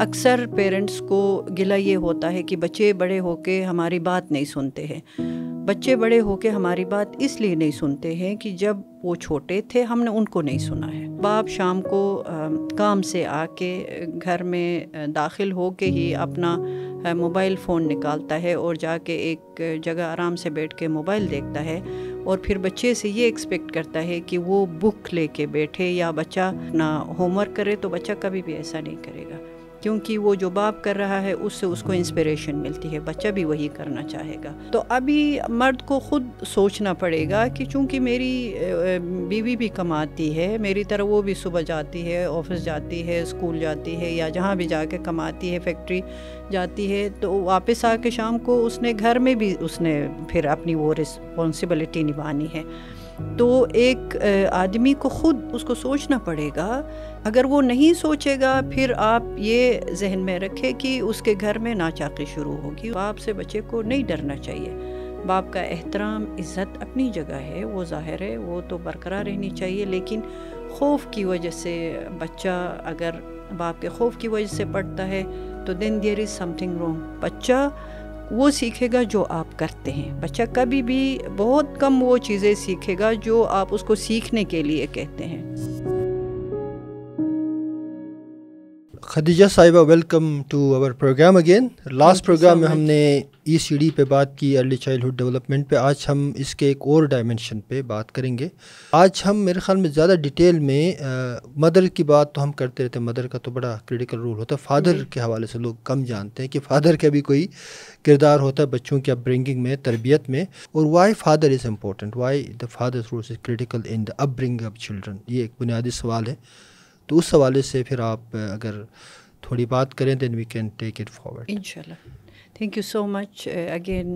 अक्सर पेरेंट्स को गिला ये होता है कि बच्चे बड़े होके हमारी बात नहीं सुनते हैं बच्चे बड़े होके हमारी बात इसलिए नहीं सुनते हैं कि जब वो छोटे थे हमने उनको नहीं सुना है बाप शाम को आ, काम से आके घर में दाखिल हो के ही अपना मोबाइल फ़ोन निकालता है और जाके एक जगह आराम से बैठ के मोबाइल देखता है और फिर बच्चे से ये एक्सपेक्ट करता है कि वो बुक लेके बैठे या बच्चा ना होमवर्क करे तो बच्चा कभी भी ऐसा नहीं करेगा क्योंकि वो जो बाप कर रहा है उससे उसको इंस्पिरेशन मिलती है बच्चा भी वही करना चाहेगा तो अभी मर्द को खुद सोचना पड़ेगा कि चूंकि मेरी बीवी भी कमाती है मेरी तरह वो भी सुबह जाती है ऑफिस जाती है स्कूल जाती है या जहाँ भी जाके कमाती है फैक्ट्री जाती है तो वापस आके शाम को उसने घर में भी उसने फिर अपनी वो रिस्पॉन्सिबिलिटी निभानी है तो एक आदमी को खुद उसको सोचना पड़ेगा अगर वो नहीं सोचेगा फिर आप ये जहन में रखें कि उसके घर में नाचाकी शुरू होगी बाप से बच्चे को नहीं डरना चाहिए बाप का एहतराम इज़्ज़त अपनी जगह है वो ज़ाहिर है वो तो बरकरार रहनी चाहिए लेकिन खौफ की वजह से बच्चा अगर बाप के खौफ की वजह से पढ़ता है तो then there is something wrong बच्चा वो सीखेगा जो आप करते हैं बच्चा कभी भी बहुत कम वो चीज़ें सीखेगा जो आप उसको सीखने के लिए कहते हैं Khadija Sahiba welcome to our program again last program में हमने ई सी डी पे बात की अर्ली चाइल्डहुड डेवलपमेंट पे आज हम इसके एक और डायमेंशन पे बात करेंगे आज हम मेरे ख्याल में ज़्यादा डिटेल में आ, मदर की बात तो हम करते रहते हैं मदर का तो बड़ा क्रिटिकल रोल होता है फादर हम्म। के हवाले से लोग कम जानते हैं कि फ़ादर का भी कोई किरदार होता है बच्चों की अपब्रिंगिंग में तरबियत में और why father is important why the father role is critical in the upbring of children ये एक बुनियादी सवाल है तो उस हवाले से फिर आप अगर थोड़ी बात करें then we can take it forward इनशाला thank you so much again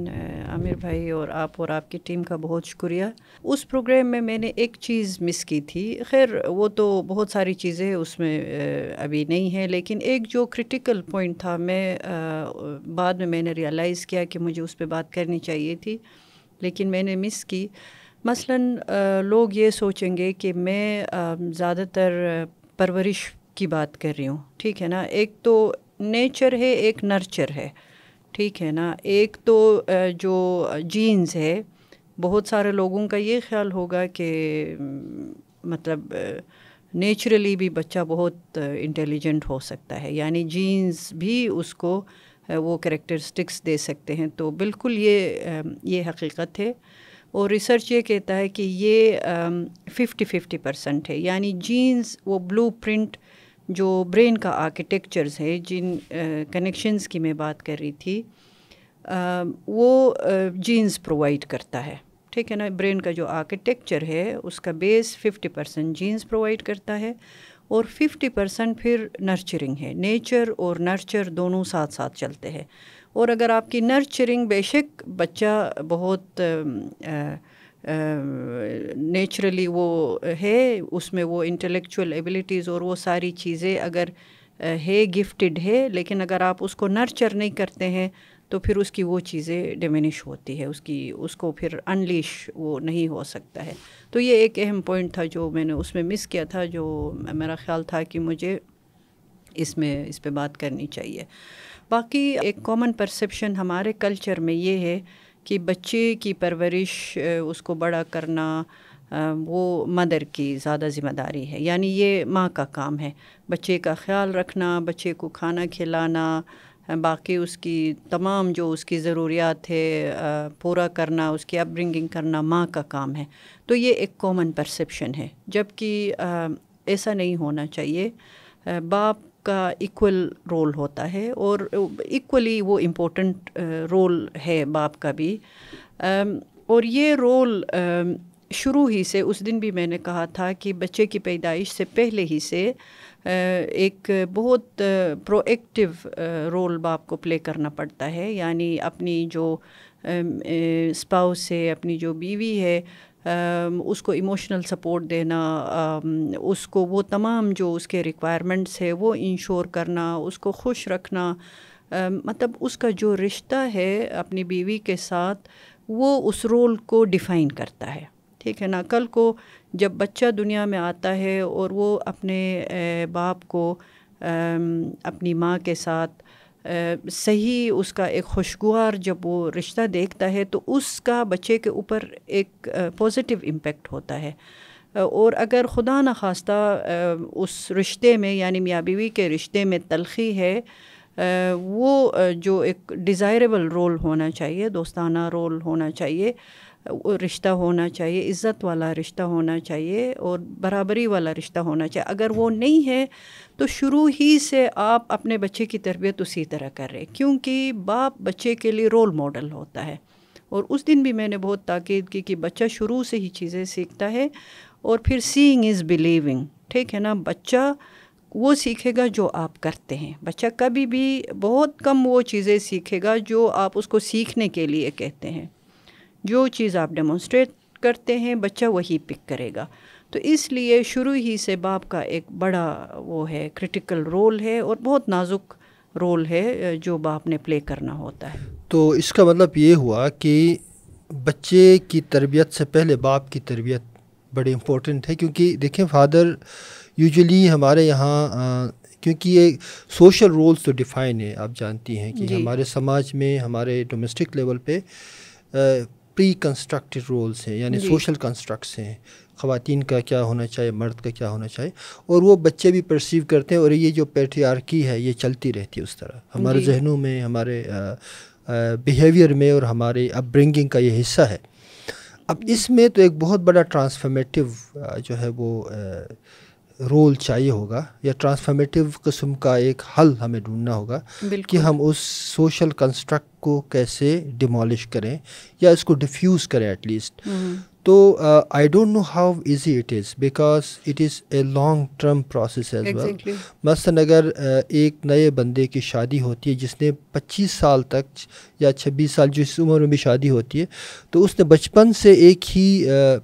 Aamir भाई और आप और आपकी टीम का बहुत शुक्रिया उस प्रोग्राम में मैंने एक चीज़ मिस की थी खैर वो तो बहुत सारी चीज़ें उसमें अभी नहीं है लेकिन एक जो क्रिटिकल पॉइंट था मैं बाद में मैंने रियलाइज़ किया कि मुझे उस पर बात करनी चाहिए थी लेकिन मैंने मिस की मसलन लोग ये सोचेंगे कि मैं ज़्यादातर परवरिश की बात कर रही हूँ ठीक है ना एक तो नेचर है एक नर्चर है ठीक है ना एक तो जो जीन्स है बहुत सारे लोगों का ये ख्याल होगा कि मतलब नेचुरली भी बच्चा बहुत इंटेलिजेंट हो सकता है यानी जीन्स भी उसको वो करेक्टरिस्टिक्स दे सकते हैं तो बिल्कुल ये ये हकीकत है और रिसर्च ये कहता है कि ये फिफ्टी फिफ्टी परसेंट है यानी जीन्स वो ब्लू प्रिंट जो ब्रेन का आर्किटेक्चर्स है जिन कनेक्शंस uh, की मैं बात कर रही थी आ, um, वो जीन्स uh, प्रोवाइड करता है ठीक है ना ब्रेन का जो आर्किटेक्चर है उसका base fifty percent genes provide करता है और फिफ्टी परसेंट फिर नर्चरिंग है नेचर और नर्चर दोनों साथ साथ चलते हैं और अगर आपकी नर्चरिंग बेशक बच्चा बहुत नेचुरली वो है उसमें वो इंटेलेक्चुअल एबिलिटीज़ और वो सारी चीज़ें अगर है गिफ्टेड है लेकिन अगर आप उसको नर्चर नहीं करते हैं तो फिर उसकी वो चीज़ें डिमिनिश होती है उसकी उसको फिर अनलिश वो नहीं हो सकता है तो ये एक अहम पॉइंट था जो मैंने उसमें मिस किया था जो मेरा ख्याल था कि मुझे इसमें इस पर बात करनी चाहिए बाकी एक कॉमन परसेप्शन हमारे कल्चर में ये है कि बच्चे की परवरिश उसको बड़ा करना वो मदर की ज़्यादा ज़िम्मेदारी है यानी ये माँ का काम है बच्चे का ख्याल रखना बच्चे को खाना खिलाना बाकी उसकी तमाम जो उसकी ज़रूरियात है पूरा करना उसकी अपब्रिंगिंग करना माँ का काम है तो ये एक कॉमन परसेप्शन है जबकि ऐसा नहीं होना चाहिए बाप का इक्वल रोल होता है और इक्वली वो इम्पोर्टेंट रोल है बाप का भी और ये रोल शुरू ही से उस दिन भी मैंने कहा था कि बच्चे की पैदाइश से पहले ही से एक बहुत प्रोएक्टिव रोल बाप को प्ले करना पड़ता है यानी अपनी जो स्पाउस है अपनी जो बीवी है उसको इमोशनल सपोर्ट देना उसको वो तमाम जो उसके रिक्वायरमेंट्स है वो इंश्योर करना उसको खुश रखना मतलब उसका जो रिश्ता है अपनी बीवी के साथ वो उस रोल को डिफ़ाइन करता है ठीक है ना कल को जब बच्चा दुनिया में आता है और वो अपने बाप को अपनी माँ के साथ सही उसका एक खुशगवार जब वो रिश्ता देखता है तो उसका बच्चे के ऊपर एक पॉजिटिव इम्पेक्ट होता है और अगर खुदा न खास्ता उस रिश्ते में यानी मियाँ बीवी के रिश्ते में तलखी है वो जो एक डिज़ायरेबल रोल होना चाहिए दोस्ताना रोल होना चाहिए रिश्ता होना चाहिए इज़्ज़त वाला रिश्ता होना चाहिए और बराबरी वाला रिश्ता होना चाहिए अगर वो नहीं है तो शुरू ही से आप अपने बच्चे की तरबियत उसी तरह कर रहे क्योंकि बाप बच्चे के लिए रोल मॉडल होता है और उस दिन भी मैंने बहुत ताक़ीद की कि बच्चा शुरू से ही चीज़ें सीखता है और फिर सीइंग इज़ बिलीविंग ठीक है ना बच्चा वो सीखेगा जो आप करते हैं बच्चा कभी भी बहुत कम वो चीज़ें सीखेगा जो आप उसको सीखने के लिए कहते हैं जो चीज़ आप डेमोन्स्ट्रेट करते हैं बच्चा वही पिक करेगा तो इसलिए शुरू ही से बाप का एक बड़ा वो है क्रिटिकल रोल है और बहुत नाजुक रोल है जो बाप ने प्ले करना होता है तो इसका मतलब ये हुआ कि बच्चे की तरबियत से पहले बाप की तरबियत बड़ी इम्पोर्टेंट है क्योंकि देखें फादर यूजुअली हमारे यहाँ क्योंकि ये सोशल रोल्स तो डिफ़ाइन है आप जानती हैं कि हमारे समाज में हमारे डोमेस्टिक लेवल पे आ, प्री कंस्ट्रक्टेड रोल्स हैं यानी सोशल कंस्ट्रक्ट्स हैं ख़वान का क्या होना चाहिए मर्द का क्या होना चाहिए और वो बच्चे भी परसीव करते हैं और ये जो पेट्रियार्की है ये चलती रहती है उस तरह हमारे जहनों में हमारे बिहेवियर में और हमारे अपब्रिंगिंग का ये हिस्सा है अब इसमें तो एक बहुत बड़ा ट्रांसफॉर्मेटिव जो है वो आ, रोल चाहिए होगा या ट्रांसफॉर्मेटिव किस्म का एक हल हमें ढूंढना होगा कि हम उस सोशल कंस्ट्रक्ट को कैसे डिमोलिश करें या इसको डिफ्यूज़ करें एटलीस्ट तो I don't know how easy it is because it is a long term process as well exactly. मसलन अगर uh, एक नए बंदे की शादी होती है जिसने 25 साल तक या 26 साल जिस उम्र में भी शादी होती है तो उसने बचपन से एक ही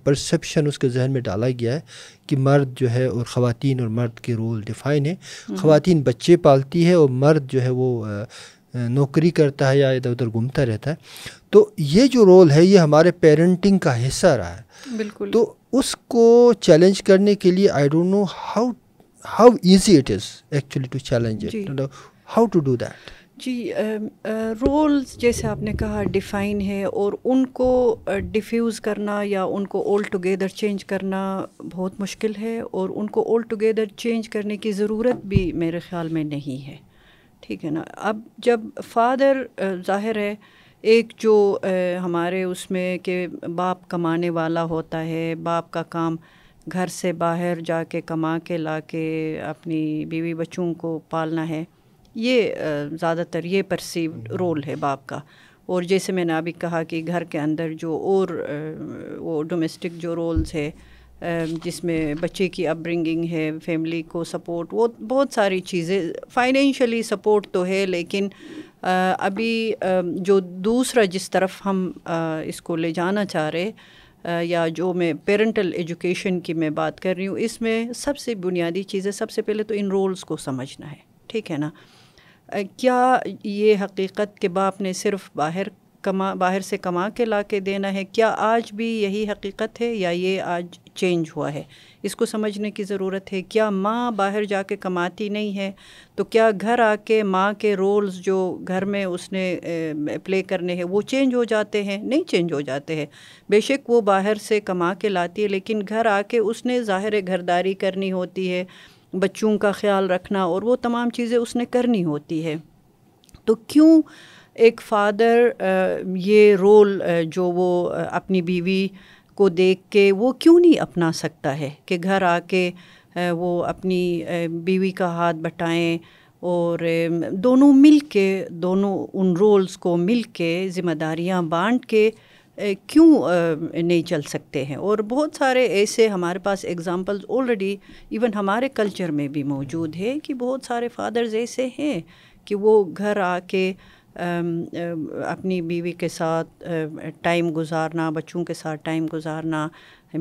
परसेप्शन uh, उसके जहन में डाला गया है कि मर्द जो है और ख़वान और मर्द के रोल डिफ़ाइन है ख़वान बच्चे पालती है और मर्द जो है वो uh, नौकरी करता है या इधर उधर घूमता रहता है तो ये जो रोल है ये हमारे पेरेंटिंग का हिस्सा रहा है बिल्कुल तो उसको चैलेंज करने के लिए I don't know how how easy it is actually to challenge it how to do that जी रोल्स जैसे आपने कहा डिफ़ाइन है और उनको डिफ्यूज़ करना या उनको ऑल टुगेदर चेंज करना बहुत मुश्किल है और उनको ऑल टुगेदर चेंज करने की ज़रूरत भी मेरे ख्याल में नहीं है ठीक है ना अब जब फादर ज़ाहिर है एक जो हमारे उसमें के बाप कमाने वाला होता है बाप का काम घर से बाहर जाके कमा के ला के अपनी बीवी बच्चों को पालना है ये ज़्यादातर ये परसीव रोल हम्म। है बाप का और जैसे मैंने अभी कहा कि घर के अंदर जो और वो डोमेस्टिक जो रोल्स है Um, जिसमें बच्चे की अपब्रिंगिंग है फैमिली को सपोर्ट वो बहुत सारी चीज़ें फाइनेंशियली सपोर्ट तो है लेकिन uh, अभी um, जो दूसरा जिस तरफ हम uh, इसको ले जाना चाह रहे uh, या जो मैं पेरेंटल एजुकेशन की मैं बात कर रही हूँ इसमें सबसे बुनियादी चीज़ें सबसे पहले तो इन रोल्स को समझना है ठीक है ना क्या ये हकीकत के बाप ने सिर्फ बाहर कमा बाहर से कमा के ला के देना है क्या आज भी यही हकीकत है या ये आज चेंज हुआ है इसको समझने की ज़रूरत है क्या माँ बाहर जा के कमाती नहीं है तो क्या घर आके माँ के रोल्स जो घर में उसने प्ले करने हैं वो चेंज हो जाते हैं नहीं चेंज हो जाते हैं बेशक वो बाहर से कमा के लाती है लेकिन घर आके उसने ज़ाहिर घरदारी करनी होती है बच्चों का ख्याल रखना और वो तमाम चीज़ें उसने करनी होती है तो क्यों एक फादर ये रोल जो वो अपनी बीवी को देख के वो क्यों नहीं अपना सकता है कि घर आके वो अपनी बीवी का हाथ बटाएं और दोनों मिल के दोनों उन रोल्स को मिल के ज़िम्मेदारियाँ बांट के क्यों नहीं चल सकते हैं और बहुत सारे ऐसे हमारे पास एग्जांपल्स ऑलरेडी इवन हमारे कल्चर में भी मौजूद है कि बहुत सारे फादर्स ऐसे हैं कि वो घर आके अपनी बीवी के साथ टाइम गुजारना बच्चों के साथ टाइम गुजारना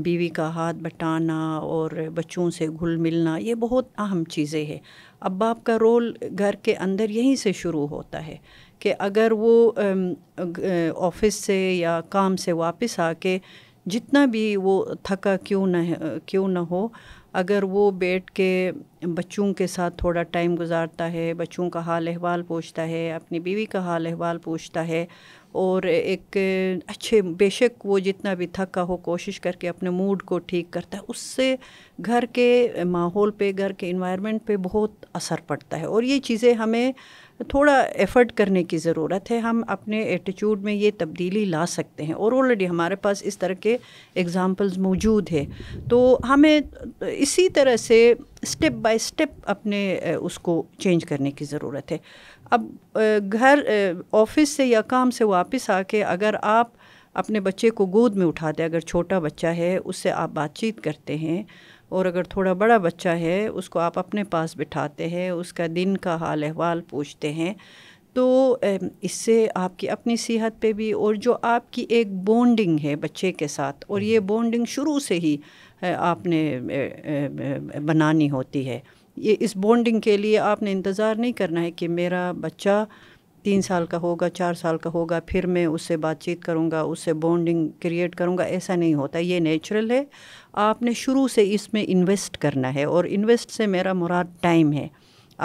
बीवी का हाथ बटाना और बच्चों से घुल मिलना ये बहुत अहम चीज़ें हैं अब बाप का रोल घर के अंदर यहीं से शुरू होता है कि अगर वो ऑफिस से या काम से वापस आके जितना भी वो थका क्यों न क्यों न हो अगर वो बैठ के बच्चों के साथ थोड़ा टाइम गुजारता है बच्चों का हाल अहवाल पूछता है अपनी बीवी का हाल अहवाल पूछता है और एक अच्छे बेशक वो जितना भी थका हो कोशिश करके अपने मूड को ठीक करता है उससे घर के माहौल पे घर के इन्वायरमेंट पे बहुत असर पड़ता है और ये चीज़ें हमें थोड़ा एफर्ट करने की ज़रूरत है हम अपने एटीट्यूड में ये तब्दीली ला सकते हैं और ऑलरेडी हमारे पास इस तरह के एग्ज़ाम्पल्स मौजूद है तो हमें इसी तरह से स्टेप बाय स्टेप अपने उसको चेंज करने की ज़रूरत है अब घर ऑफिस से या काम से वापस आके अगर आप अपने बच्चे को गोद में उठाते अगर छोटा बच्चा है उससे आप बातचीत करते हैं और अगर थोड़ा बड़ा बच्चा है उसको आप अपने पास बिठाते हैं उसका दिन का हाल अहवाल पूछते हैं तो इससे आपकी अपनी सेहत पे भी और जो आपकी एक बॉन्डिंग है बच्चे के साथ और ये बॉन्डिंग हम्म। शुरू से ही आपने बनानी होती है ये इस बॉन्डिंग के लिए आपने इंतज़ार नहीं करना है कि मेरा बच्चा तीन साल का होगा चार साल का होगा फिर मैं उससे बातचीत करूँगा उससे बॉन्डिंग क्रिएट करूँगा ऐसा नहीं होता ये नेचुरल है आपने शुरू से इसमें इन्वेस्ट करना है और इन्वेस्ट से मेरा मुराद टाइम है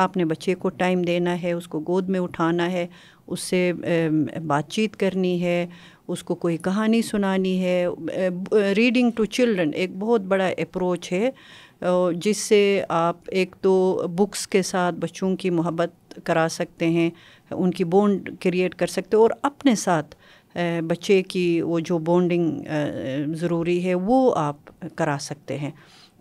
आपने बच्चे को टाइम देना है उसको गोद में उठाना है उससे बातचीत करनी है उसको कोई कहानी सुनानी है रीडिंग टू चिल्ड्रन एक बहुत बड़ा अप्रोच है जिससे आप एक तो बुक्स के साथ बच्चों की मोहब्बत करा सकते हैं उनकी बॉन्ड क्रिएट कर सकते हो और अपने साथ बच्चे की वो जो बॉन्डिंग ज़रूरी है वो आप करा सकते हैं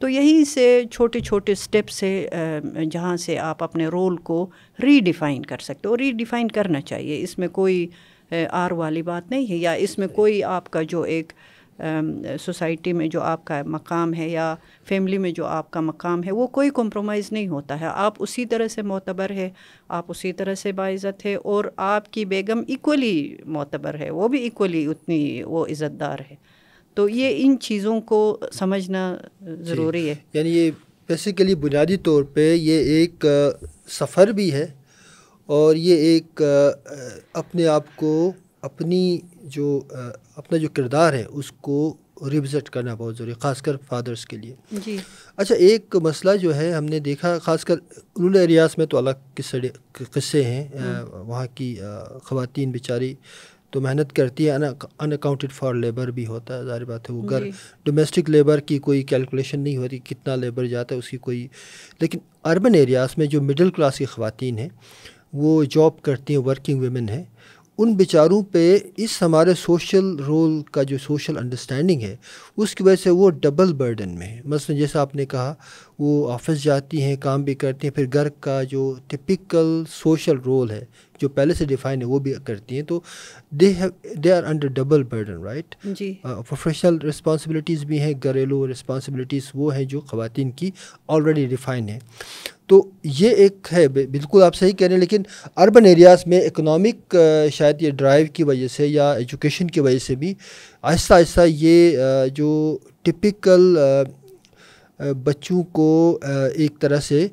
तो यहीं से छोटे छोटे स्टेप से जहाँ से आप अपने रोल को रीडिफ़ाइन कर सकते हो रीडिफ़ाइन करना चाहिए इसमें कोई आर वाली बात नहीं है या इसमें कोई आपका जो एक सोसाइटी में जो आपका मकाम है या फैमिली में जो आपका मकाम है वो कोई कॉम्प्रोमाइज़ नहीं होता है आप उसी तरह से मोतबर है आप उसी तरह से बाइज़त है और आपकी बेगम इक्वली मोतबर है वो भी इक्वली उतनी वो इज़्ज़तदार है तो ये इन चीज़ों को समझना ज़रूरी है यानी ये बेसिकली बुनियादी तौर पे ये एक सफ़र भी है और ये एक अपने आप को अपनी जो अपना जो किरदार है उसको रिविजट करना बहुत ज़रूरी ख़ासकर फादर्स के लिए जी अच्छा एक मसला जो है हमने देखा ख़ासकर रूरल एरियाज़ में तो अलग किस्से हैं हम्म। वहाँ की ख़वातीन बेचारी तो मेहनत करती है अकाउंटेड फॉर लेबर भी होता है ज़ाहिर बात है वो घर डोमेस्टिक लेबर की कोई कैलकुलेशन नहीं होती कितना लेबर जाता है उसकी कोई लेकिन अर्बन एरियाज़ में जो मिडिल क्लास की ख़वातीन हैं वो जॉब करती हैं वर्किंग वेमेन हैं उन बेचारों पे इस हमारे सोशल रोल का जो सोशल अंडरस्टैंडिंग है उसकी वजह से वो डबल बर्डन में है मसलन जैसा आपने कहा वो ऑफिस जाती हैं काम भी करती हैं फिर घर का जो टिपिकल सोशल रोल है जो पहले से डिफाइन है वो भी करती हैं तो they have they are under double burden right professional responsibilities भी हैं घरेलू रिस्पॉन्सिबिलिटीज़ वो हैं जो ख़वान की ऑलरेडी डिफ़ाइन है तो ये एक है बिल्कुल आप सही कह रहे हैं लेकिन अर्बन एरियाज़ में इकोनॉमिक uh, शायद ये ड्राइव की वजह से या एजुकेशन की वजह से भी आहिस्ता आहिस्ता ये uh, जो टिपिकल बच्चों को एक तरह से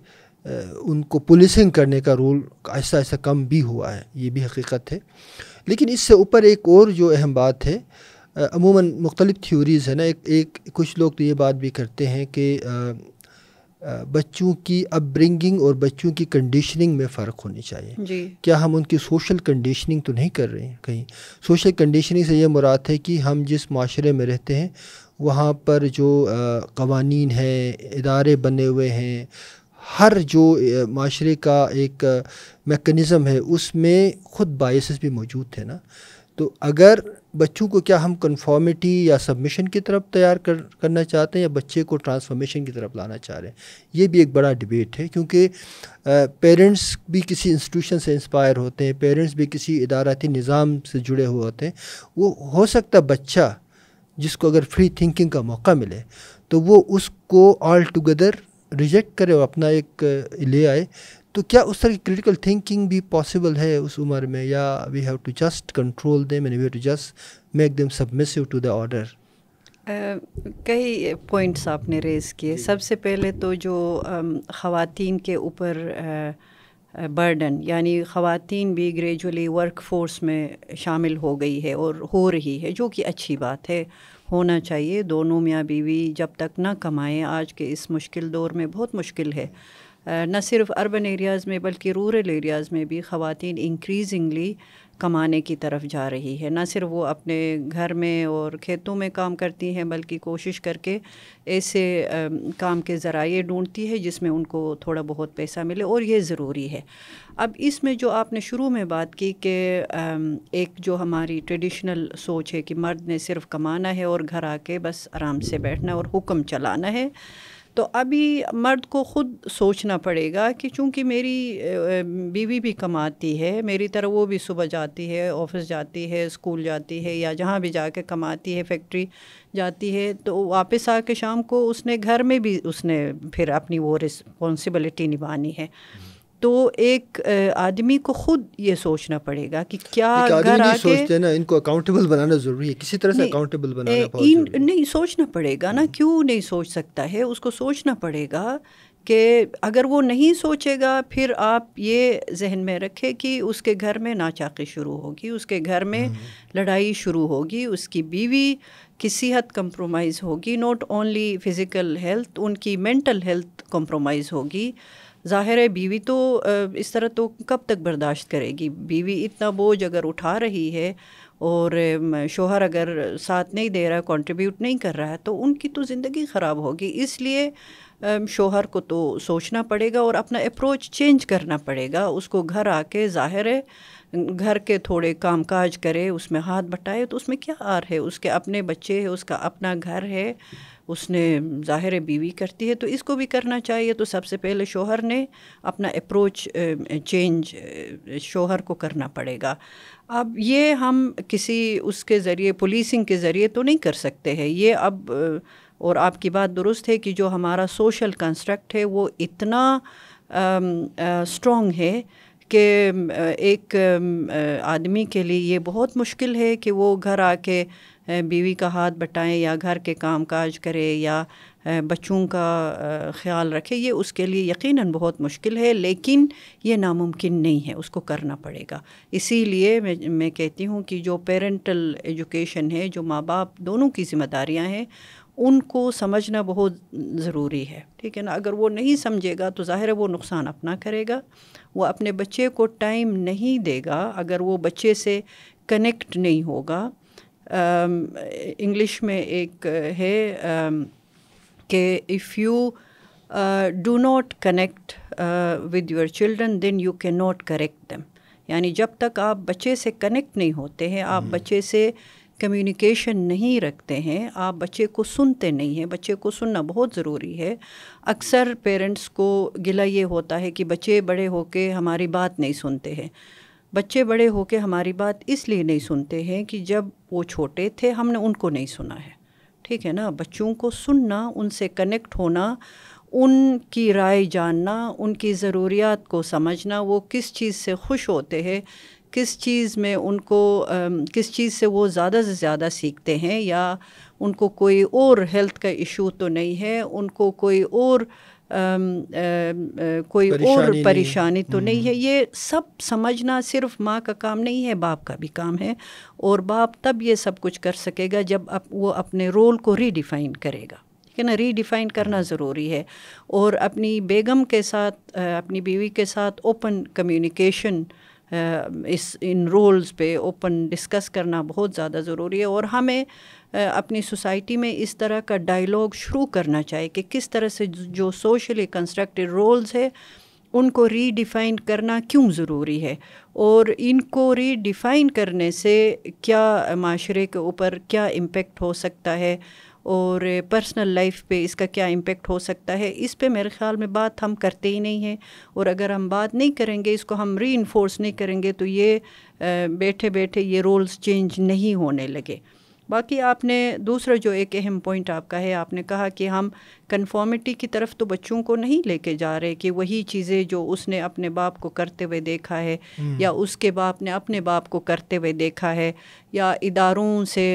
उनको पुलिसिंग करने का रोल ऐसा ऐसा कम भी हुआ है ये भी हकीकत है लेकिन इससे ऊपर एक और जो अहम बात है अमूमन मुख्तलिफ़ थ्योरीज़ है ना एक एक कुछ लोग तो ये बात भी करते हैं कि बच्चों की अपब्रिंगिंग और बच्चों की कंडीशनिंग में फ़र्क होनी चाहिए जी। क्या हम उनकी सोशल कंडीशनिंग तो नहीं कर रहे हैं कहीं सोशल कंडीशनिंग से यह मुराद है कि हम जिस माशरे में रहते हैं वहाँ पर जो कवानीन हैं इदारे बने हुए हैं हर जो माशरे का एक मेकनिज़म है उसमें ख़ुद बाइसेस भी मौजूद थे ना तो अगर बच्चों को क्या हम कन्फॉर्मिटी या सबमिशन की तरफ तैयार कर करना चाहते हैं या बच्चे को ट्रांसफॉर्मेशन की तरफ लाना चाह रहे हैं ये भी एक बड़ा डिबेट है क्योंकि पेरेंट्स भी किसी इंस्टीट्यूशन से इंस्पायर होते हैं पेरेंट्स भी किसी इदारती निज़ाम से जुड़े हुए होते हैं वो हो सकता बच्चा जिसको अगर फ्री थिंकिंग का मौका मिले तो वो उसको ऑल टुगेदर रिजेक्ट करे और अपना एक ले आए तो क्या उस तरह की क्रिटिकल थिंकिंग भी पॉसिबल है उस उम्र में या we have to just control them and we have to just make them submissive to the order कई पॉइंट्स आपने रेज़ किए सबसे पहले तो जो um, के ऊपर uh, बर्डन यानी ख़वान भी ग्रेजुअली वर्क फोर्स में शामिल हो गई है और हो रही है जो कि अच्छी बात है होना चाहिए दोनों मियाँ बीवी जब तक ना कमाएं आज के इस मुश्किल दौर में बहुत मुश्किल है न सिर्फ अर्बन एरियाज़ में बल्कि रूरल एरियाज़ में भी ख़वान इंक्रीजिंगली कमाने की तरफ जा रही है ना सिर्फ वो अपने घर में और खेतों में काम करती हैं बल्कि कोशिश करके ऐसे काम के ज़राए ढूंढती है जिसमें उनको थोड़ा बहुत पैसा मिले और ये ज़रूरी है अब इसमें जो आपने शुरू में बात की कि एक जो हमारी ट्रेडिशनल सोच है कि मर्द ने सिर्फ कमाना है और घर आके बस आराम से बैठना और हुक्म चलाना है तो अभी मर्द को ख़ुद सोचना पड़ेगा कि चूंकि मेरी बीवी भी कमाती है मेरी तरह वो भी सुबह जाती है ऑफिस जाती है स्कूल जाती है या जहाँ भी जाके कमाती है फैक्ट्री जाती है तो वापस आके शाम को उसने घर में भी उसने फिर अपनी वो रिस्पॉन्सिबिलिटी निभानी है तो एक आदमी को खुद ये सोचना पड़ेगा कि क्या घर आके सोचते ना इनको अकाउंटेबल बनाना ज़रूरी है किसी तरह से अकाउंटेबल बनाना इन, नहीं सोचना पड़ेगा ना हम्म। क्यों नहीं सोच सकता है उसको सोचना पड़ेगा कि अगर वो नहीं सोचेगा फिर आप ये जहन में रखें कि उसके घर में नाचाकी शुरू होगी उसके घर में हम्म। लड़ाई शुरू होगी उसकी बीवी की सेहत कंप्रोमाइज़ होगी नॉट ओनली फ़िज़िकल हेल्थ उनकी मेंटल हेल्थ कंप्रोमाइज़ होगी ज़ाहिर है बीवी तो इस तरह तो कब तक बर्दाश्त करेगी बीवी इतना बोझ अगर उठा रही है और शोहर अगर साथ नहीं दे रहा है कंट्रीब्यूट नहीं कर रहा है तो उनकी तो ज़िंदगी ख़राब होगी इसलिए शोहर को तो सोचना पड़ेगा और अपना अप्रोच चेंज करना पड़ेगा उसको घर आके जाहिर है घर के थोड़े काम काज करे उसमें हाथ बटाए तो उसमें क्या आर है उसके अपने बच्चे है उसका अपना घर है उसने ज़ाहिर बीवी करती है तो इसको भी करना चाहिए तो सबसे पहले शोहर ने अपना अप्रोच चेंज शोहर को करना पड़ेगा अब ये हम किसी उसके ज़रिए पुलिसिंग के ज़रिए तो नहीं कर सकते हैं ये अब और आपकी बात दुरुस्त है कि जो हमारा सोशल कंस्ट्रक्ट है वो इतना स्ट्रॉन्ग है कि एक आदमी के लिए ये बहुत मुश्किल है कि वो घर आके बीवी का हाथ बटाएं या घर के काम काज करे या बच्चों का ख्याल रखे ये उसके लिए यकीनन बहुत मुश्किल है लेकिन ये नामुमकिन नहीं है उसको करना पड़ेगा इसीलिए मैं मैं कहती हूँ कि जो पेरेंटल एजुकेशन है जो माँ बाप दोनों की जिम्मेदारियाँ हैं उनको समझना बहुत ज़रूरी है ठीक है ना अगर वो नहीं समझेगा तो ज़ाहिर है वो नुकसान अपना करेगा वो अपने बच्चे को टाइम नहीं देगा अगर वो बच्चे से कनेक्ट नहीं होगा इंग्लिश um, में एक uh, है um, कि if you do not connect with your children then you can not correct them यानी जब तक आप बच्चे से कनेक्ट नहीं होते हैं आप हम्म। बच्चे से कम्युनिकेशन नहीं रखते हैं आप बच्चे को सुनते नहीं हैं बच्चे को सुनना बहुत ज़रूरी है अक्सर पेरेंट्स को गिला ये होता है कि बच्चे बड़े होके हमारी बात नहीं सुनते हैं बच्चे बड़े होके हमारी बात इसलिए नहीं सुनते हैं कि जब वो छोटे थे हमने उनको नहीं सुना है ठीक है ना बच्चों को सुनना उनसे कनेक्ट होना उनकी राय जानना उनकी ज़रूरियात को समझना वो किस चीज़ से खुश होते हैं किस चीज़ में उनको किस चीज़ से वो ज़्यादा से ज़्यादा सीखते हैं या उनको कोई और हेल्थ का इशू तो नहीं है उनको कोई और कोई और परेशानी तो नहीं है हम्म। ये सब समझना सिर्फ माँ का काम नहीं है बाप का भी काम है और बाप तब ये सब कुछ कर सकेगा जब अप, वो अपने रोल को रीडिफाइन करेगा ठीक है ना रीडिफाइन करना हम्म। ज़रूरी है और अपनी बेगम के साथ अपनी बीवी के साथ ओपन कम्युनिकेशन इस इन रोल्स पे ओपन डिस्कस करना बहुत ज़्यादा ज़रूरी है और हमें अपनी सोसाइटी में इस तरह का डायलॉग शुरू करना चाहिए कि किस तरह से जो सोशली कंस्ट्रक्टेड रोल्स है उनको रीडिफाइन करना क्यों ज़रूरी है और इनको रीडिफाइन करने से क्या माशरे के ऊपर क्या इम्पेक्ट हो सकता है और पर्सनल लाइफ पे इसका क्या इम्पेक्ट हो सकता है इस पे मेरे ख्याल में बात हम करते ही नहीं हैं और अगर हम बात नहीं करेंगे इसको हम री नहीं करेंगे तो ये बैठे बैठे ये रोल्स चेंज नहीं होने लगे बाकी आपने दूसरा जो एक अहम पॉइंट आपका है आपने कहा कि हम कन्फॉर्मिटी की तरफ तो बच्चों को नहीं लेके जा रहे कि वही चीज़ें जो उसने अपने बाप को करते हुए देखा है हम्म। या उसके बाप ने अपने बाप को करते हुए देखा है या इदारों से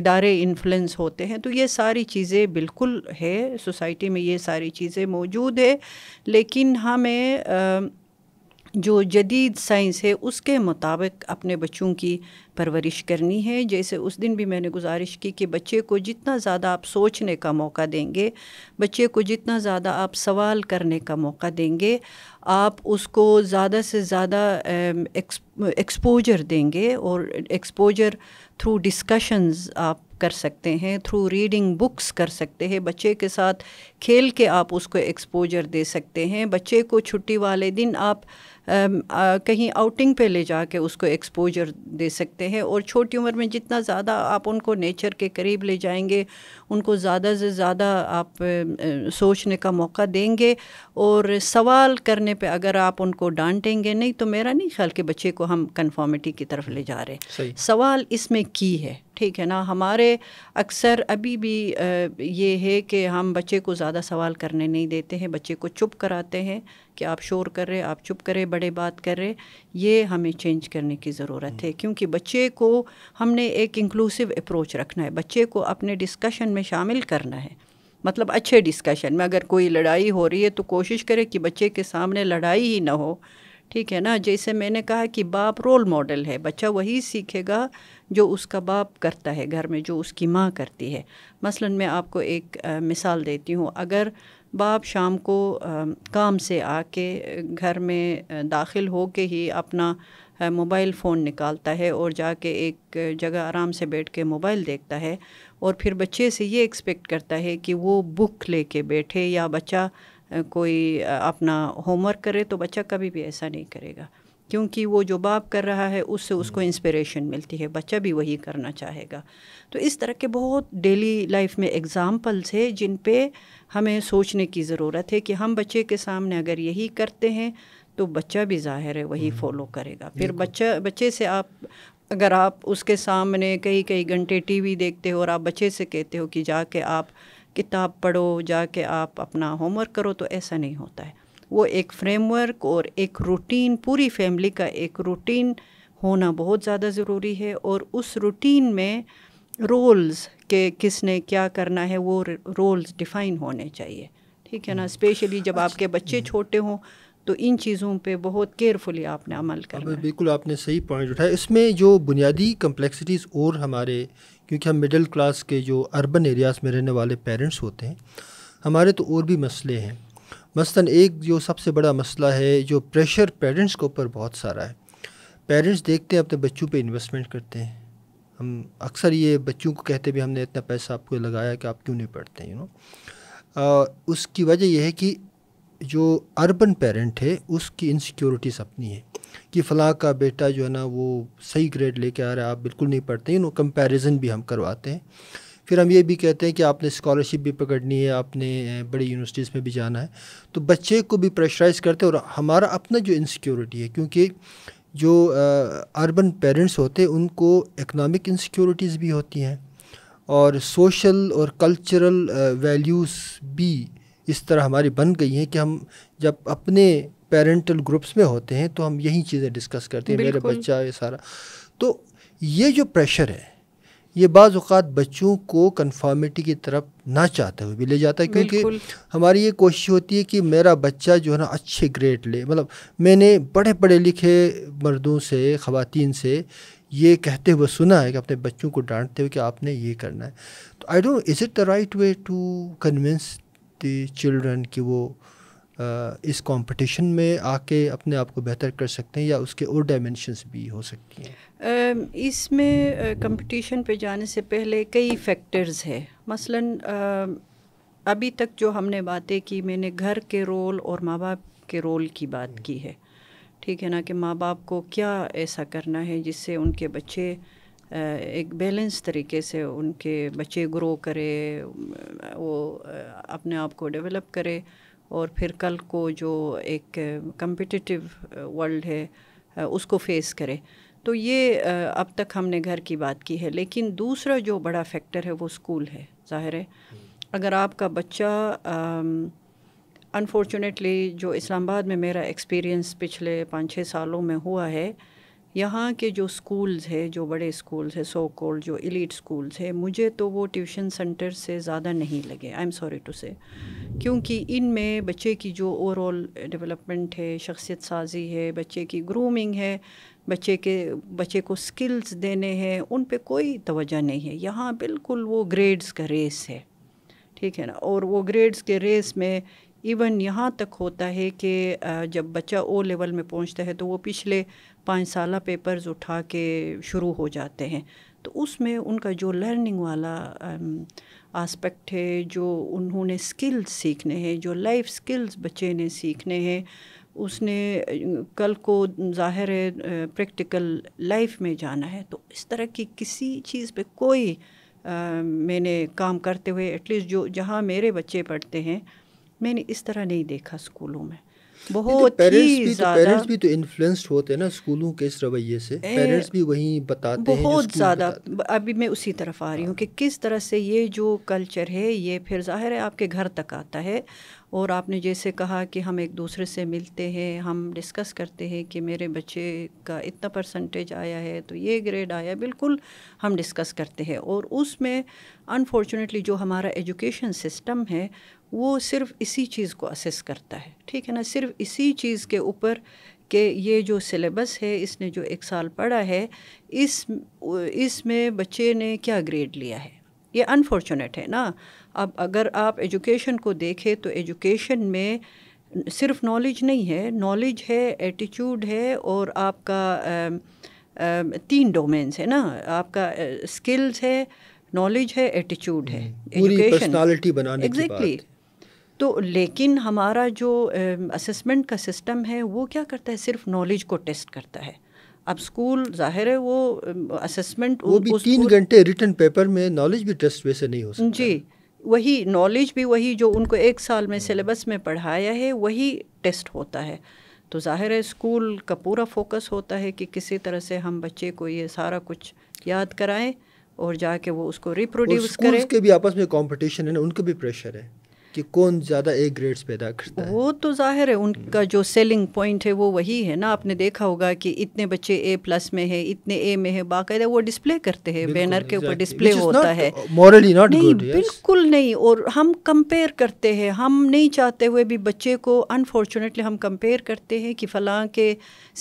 इदारे इन्फ्लुएंस होते हैं तो ये सारी चीज़ें बिल्कुल है सोसाइटी में ये सारी चीज़ें मौजूद है लेकिन हमें जो जदीद साइंस है उसके मुताबिक अपने बच्चों की परवरिश करनी है जैसे उस दिन भी मैंने गुजारिश की कि बच्चे को जितना ज़्यादा आप सोचने का मौका देंगे बच्चे को जितना ज़्यादा आप सवाल करने का मौका देंगे आप उसको ज़्यादा से ज़्यादा एक्सपोजर देंगे और एक्सपोजर थ्रू डिस्कशंस आप कर सकते हैं थ्रू रीडिंग बुक्स कर सकते हैं बच्चे के साथ खेल के आप उसको एक्सपोजर दे सकते हैं बच्चे को छुट्टी वाले दिन आप आ, आ, कहीं आउटिंग पे ले जाके उसको एक्सपोजर दे सकते हैं और छोटी उम्र में जितना ज़्यादा आप उनको नेचर के करीब ले जाएंगे उनको ज़्यादा से ज़्यादा आप आ, सोचने का मौका देंगे और सवाल करने पे अगर आप उनको डांटेंगे नहीं तो मेरा नहीं ख्याल कि बच्चे को हम कन्फॉर्मिटी की तरफ ले जा रहे हैं सवाल इसमें की है ठीक है ना हमारे अक्सर अभी भी ये है कि हम बच्चे को ज़्यादा सवाल करने नहीं देते हैं बच्चे को चुप कराते हैं कि आप शोर कर रहे आप चुप करें बड़े बात कर रहे ये हमें चेंज करने की ज़रूरत है हम्म। क्योंकि बच्चे को हमने एक इंक्लूसिव अप्रोच रखना है बच्चे को अपने डिस्कशन में शामिल करना है मतलब अच्छे डिस्कशन में अगर कोई लड़ाई हो रही है तो कोशिश करें कि बच्चे के सामने लड़ाई ही ना हो ठीक है ना जैसे मैंने कहा कि बाप रोल मॉडल है बच्चा वही सीखेगा जो उसका बाप करता है घर में जो उसकी माँ करती है मसलन मैं आपको एक आ, मिसाल देती हूँ अगर बाप शाम को आ, काम से आके घर में दाखिल हो के ही अपना मोबाइल फ़ोन निकालता है और जाके एक जगह आराम से बैठ के मोबाइल देखता है और फिर बच्चे से ये एक्सपेक्ट करता है कि वो बुक लेके बैठे या बच्चा कोई अपना होमवर्क करे तो बच्चा कभी भी ऐसा नहीं करेगा क्योंकि वो जो बाप कर रहा है उससे उसको इंस्पिरेशन हम्म। मिलती है बच्चा भी वही करना चाहेगा तो इस तरह के बहुत डेली लाइफ में एग्ज़ाम्पल्स है जिन पे हमें सोचने की ज़रूरत है कि हम बच्चे के सामने अगर यही करते हैं तो बच्चा भी ज़ाहिर है वही फॉलो हम्म। करेगा फिर बच्चा बच्चे से आप अगर आप उसके सामने कई कई घंटे टी देखते हो और आप बच्चे से कहते हो कि जाके आप किताब पढ़ो जाके आप अपना होमवर्क करो तो ऐसा नहीं होता है वो एक फ्रेमवर्क और एक रूटीन पूरी फैमिली का एक रूटीन होना बहुत ज़्यादा ज़रूरी है और उस रूटीन में रोल्स के किसने क्या करना है वो रोल्स डिफ़ाइन होने चाहिए ठीक है ना स्पेशली हम्म। जब अच्छा। आपके बच्चे हम्म। छोटे हों तो इन चीज़ों पे बहुत केयरफुली आपने अमल करना है बिल्कुल आपने सही पॉइंट उठाया इसमें जो बुनियादी कम्प्लेक्सिटीज़ और हमारे क्योंकि हम मिडिल क्लास के जो अर्बन एरियाज़ में रहने वाले पेरेंट्स होते हैं हमारे तो और भी मसले हैं मसलन एक जो सबसे बड़ा मसला है जो प्रेशर पेरेंट्स के ऊपर बहुत सारा है पेरेंट्स देखते हैं अपने बच्चों पे इन्वेस्टमेंट करते हैं हम अक्सर ये बच्चों को कहते भी हमने इतना पैसा आपको लगाया कि आप क्यों नहीं पढ़ते यू नो उसकी वजह यह है कि जो अर्बन पेरेंट है उसकी इनसिक्योरिटीज़ अपनी है कि फ़लाँ का बेटा जो है ना वो सही ग्रेड लेके आ रहा है आप बिल्कुल नहीं पढ़ते यू नो कंपेरिज़न भी हम करवाते हैं फिर हम ये भी कहते हैं कि आपने स्कॉलरशिप भी पकड़नी है आपने बड़ी यूनिवर्सिटीज़ में भी जाना है तो बच्चे को भी प्रेशराइज करते हैं और हमारा अपना जो इनसिक्योरिटी है क्योंकि जो अर्बन पेरेंट्स होते हैं उनको इकनॉमिक इनसिक्योरिटीज़ भी होती हैं और सोशल और कल्चरल वैल्यूज़ भी इस तरह हमारी बन गई हैं कि हम जब अपने पेरेंटल ग्रुप्स में होते हैं तो हम यही चीज़ें डिस्कस करते हैं मेरे बच्चा ये सारा तो ये जो प्रेशर है ये बाज़ात बच्चों को कन्फार्मिटी की तरफ ना चाहते हुए भी ले जाता है क्योंकि हमारी ये कोशिश होती है कि मेरा बच्चा जो है ना अच्छे ग्रेड ले मतलब मैंने बड़े पढ़े लिखे मर्दों से ख़वान से ये कहते हुए सुना है कि अपने बच्चों को डांटते हुए कि आपने ये करना है तो I don't is it the right way to convince the children कि वो इस कंपटीशन में आके अपने आप को बेहतर कर सकते हैं या उसके और डायमेंशंस भी हो सकती हैं इसमें कंपटीशन पे जाने से पहले कई फैक्टर्स है मसलन अभी तक जो हमने बातें की मैंने घर के रोल और माँ बाप के रोल की बात हम्म। की है ठीक है ना कि माँ बाप को क्या ऐसा करना है जिससे उनके बच्चे एक बैलेंस तरीके से उनके बच्चे ग्रो करे वो अपने आप को डेवलप करे और फिर कल को जो एक कम्पिटिटिव वर्ल्ड है उसको फेस करें तो ये अब तक हमने घर की बात की है लेकिन दूसरा जो बड़ा फैक्टर है वो स्कूल है ज़ाहिर है अगर आपका बच्चा अनफॉर्चुनेटली जो इस्लामाबाद में मेरा एक्सपीरियंस पिछले पाँच छः सालों में हुआ है यहाँ के जो स्कूल्स है जो बड़े स्कूल्स है सो कॉल्ड जो इलीट स्कूल्स है मुझे तो वो ट्यूशन सेंटर से ज़्यादा नहीं लगे आई एम सॉरी टू से क्योंकि इन में बच्चे की जो ओवरऑल डेवलपमेंट है शख्सियत साजी है बच्चे की ग्रूमिंग है बच्चे के बच्चे को स्किल्स देने हैं उन पर कोई तोजह नहीं है यहाँ बिल्कुल वो ग्रेड्स का रेस है ठीक है ना और वो ग्रेड्स के रेस में इवन यहाँ तक होता है कि जब बच्चा ओ लेवल में पहुँचता है तो वो पिछले पाँच साल पेपर्स उठा के शुरू हो जाते हैं तो उसमें उनका जो लर्निंग वाला आस्पेक्ट है जो उन्होंने स्किल्स सीखने हैं जो लाइफ स्किल्स बच्चे ने सीखने हैं उसने कल को जाहिर है प्रैक्टिकल लाइफ में जाना है तो इस तरह की किसी चीज़ पे कोई आ, मैंने काम करते हुए एटलीस्ट जो जहाँ मेरे बच्चे पढ़ते हैं मैंने इस तरह नहीं देखा स्कूलों में तो बहुत ही पेरेंट्स भी तो इन्फ्लुएंस्ड तो होते हैं ना स्कूलों के इस रवैये से पेरेंट्स भी वही बताते बहुत हैं बहुत ज़्यादा अभी मैं उसी तरफ आ रही हूँ कि किस तरह से ये जो कल्चर है ये फिर जाहिर है आपके घर तक आता है और आपने जैसे कहा कि हम एक दूसरे से मिलते हैं हम डिस्कस करते हैं कि मेरे बच्चे का इतना परसेंटेज आया है तो ये ग्रेड आया बिल्कुल हम डिस्कस करते हैं और उसमें अनफॉर्चुनेटली जो हमारा एजुकेशन सिस्टम है वो सिर्फ इसी चीज़ को असेस करता है ठीक है ना सिर्फ इसी चीज़ के ऊपर कि ये जो सिलेबस है इसने जो एक साल पढ़ा है इस इसमें बच्चे ने क्या ग्रेड लिया है ये अनफॉर्चुनेट है ना अब अगर आप एजुकेशन को देखें तो एजुकेशन में सिर्फ नॉलेज नहीं है नॉलेज है एटीट्यूड है और आपका आ, आ, तीन डोमेन्स है ना आपका स्किल्स है नॉलेज है एटीट्यूड है एजुकेशन एग्जैक्टली exactly. तो लेकिन हमारा जो असेसमेंट का सिस्टम है वो क्या करता है सिर्फ नॉलेज को टेस्ट करता है अब स्कूल जाहिर है वो असेसमेंट वो भी तीन घंटे रिटर्न पेपर में नॉलेज भी टेस्ट वैसे नहीं हो सकता जी वही नॉलेज भी वही जो उनको एक साल में सिलेबस हाँ। में पढ़ाया है वही टेस्ट होता है तो ज़ाहिर है स्कूल का पूरा फोकस होता है कि किसी तरह से हम बच्चे को ये सारा कुछ याद कराएं और जाके वो उसको रिप्रोड्यूस करें उसके भी आपस में कंपटीशन है ना उनका भी प्रेशर है कि कौन ज़्यादा ए ग्रेड्स पैदा करता है वो तो जाहिर है उनका जो सेलिंग पॉइंट है वो वही है ना आपने देखा होगा कि इतने बच्चे ए प्लस में है इतने ए में है बाकायदा वो डिस्प्ले करते हैं बैनर के ऊपर डिस्प्ले होता है मॉरली नॉट नहीं good, yes. बिल्कुल नहीं और हम कंपेयर करते हैं हम नहीं चाहते हुए भी बच्चे को अनफॉर्चुनेटली हम कंपेयर करते हैं कि फ़लाँ के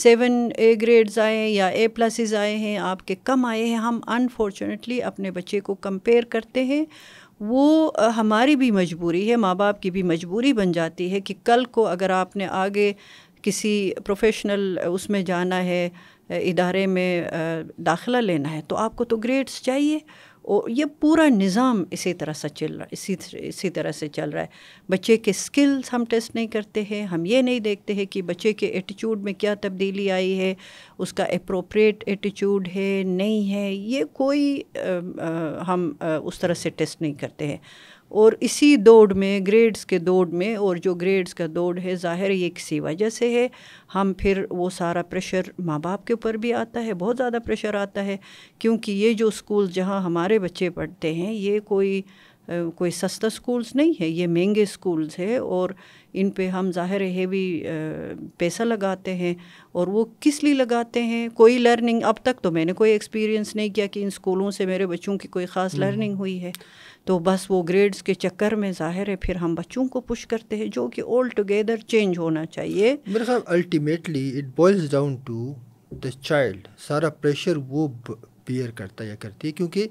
सेवन ए ग्रेड्स आए या ए प्लस आए हैं आपके कम आए हैं हम अनफॉर्चुनेटली अपने बच्चे को कंपेयर करते हैं वो हमारी भी मजबूरी है माँ बाप की भी मजबूरी बन जाती है कि कल को अगर आपने आगे किसी प्रोफेशनल उसमें जाना है इदारे में दाखिला लेना है तो आपको तो ग्रेड्स चाहिए और ये पूरा निज़ाम इसी तरह से चल रहा इसी इसी तरह से चल रहा है बच्चे के स्किल्स हम टेस्ट नहीं करते हैं हम ये नहीं देखते हैं कि बच्चे के एटीट्यूड में क्या तब्दीली आई है उसका अप्रोप्रिएट एटीट्यूड है नहीं है ये कोई आ, आ, हम आ, उस तरह से टेस्ट नहीं करते हैं और इसी दौड़ में ग्रेड्स के दौड़ में और जो ग्रेड्स का दौड़ है ज़ाहिर ये किसी वजह से है हम फिर वो सारा प्रेशर माँ बाप के ऊपर भी आता है बहुत ज़्यादा प्रेशर आता है क्योंकि ये जो स्कूल जहाँ हमारे बच्चे पढ़ते हैं ये कोई कोई सस्ता स्कूल्स नहीं है ये महंगे स्कूल्स है और इन पे हम ज़ाहिर हैवी पैसा लगाते हैं और वो किस लिए लगाते हैं कोई लर्निंग अब तक तो मैंने कोई एक्सपीरियंस नहीं किया कि इन स्कूलों से मेरे बच्चों की कोई ख़ास लर्निंग हम्म। हुई है तो बस वो ग्रेड्स के चक्कर में ज़ाहिर है फिर हम बच्चों को पुश करते हैं जो कि ऑल टुगेदर चेंज होना चाहिए मेरे ख्याल ultimately it boils down to the child सारा प्रेशर वो बियर करता या करती है क्योंकि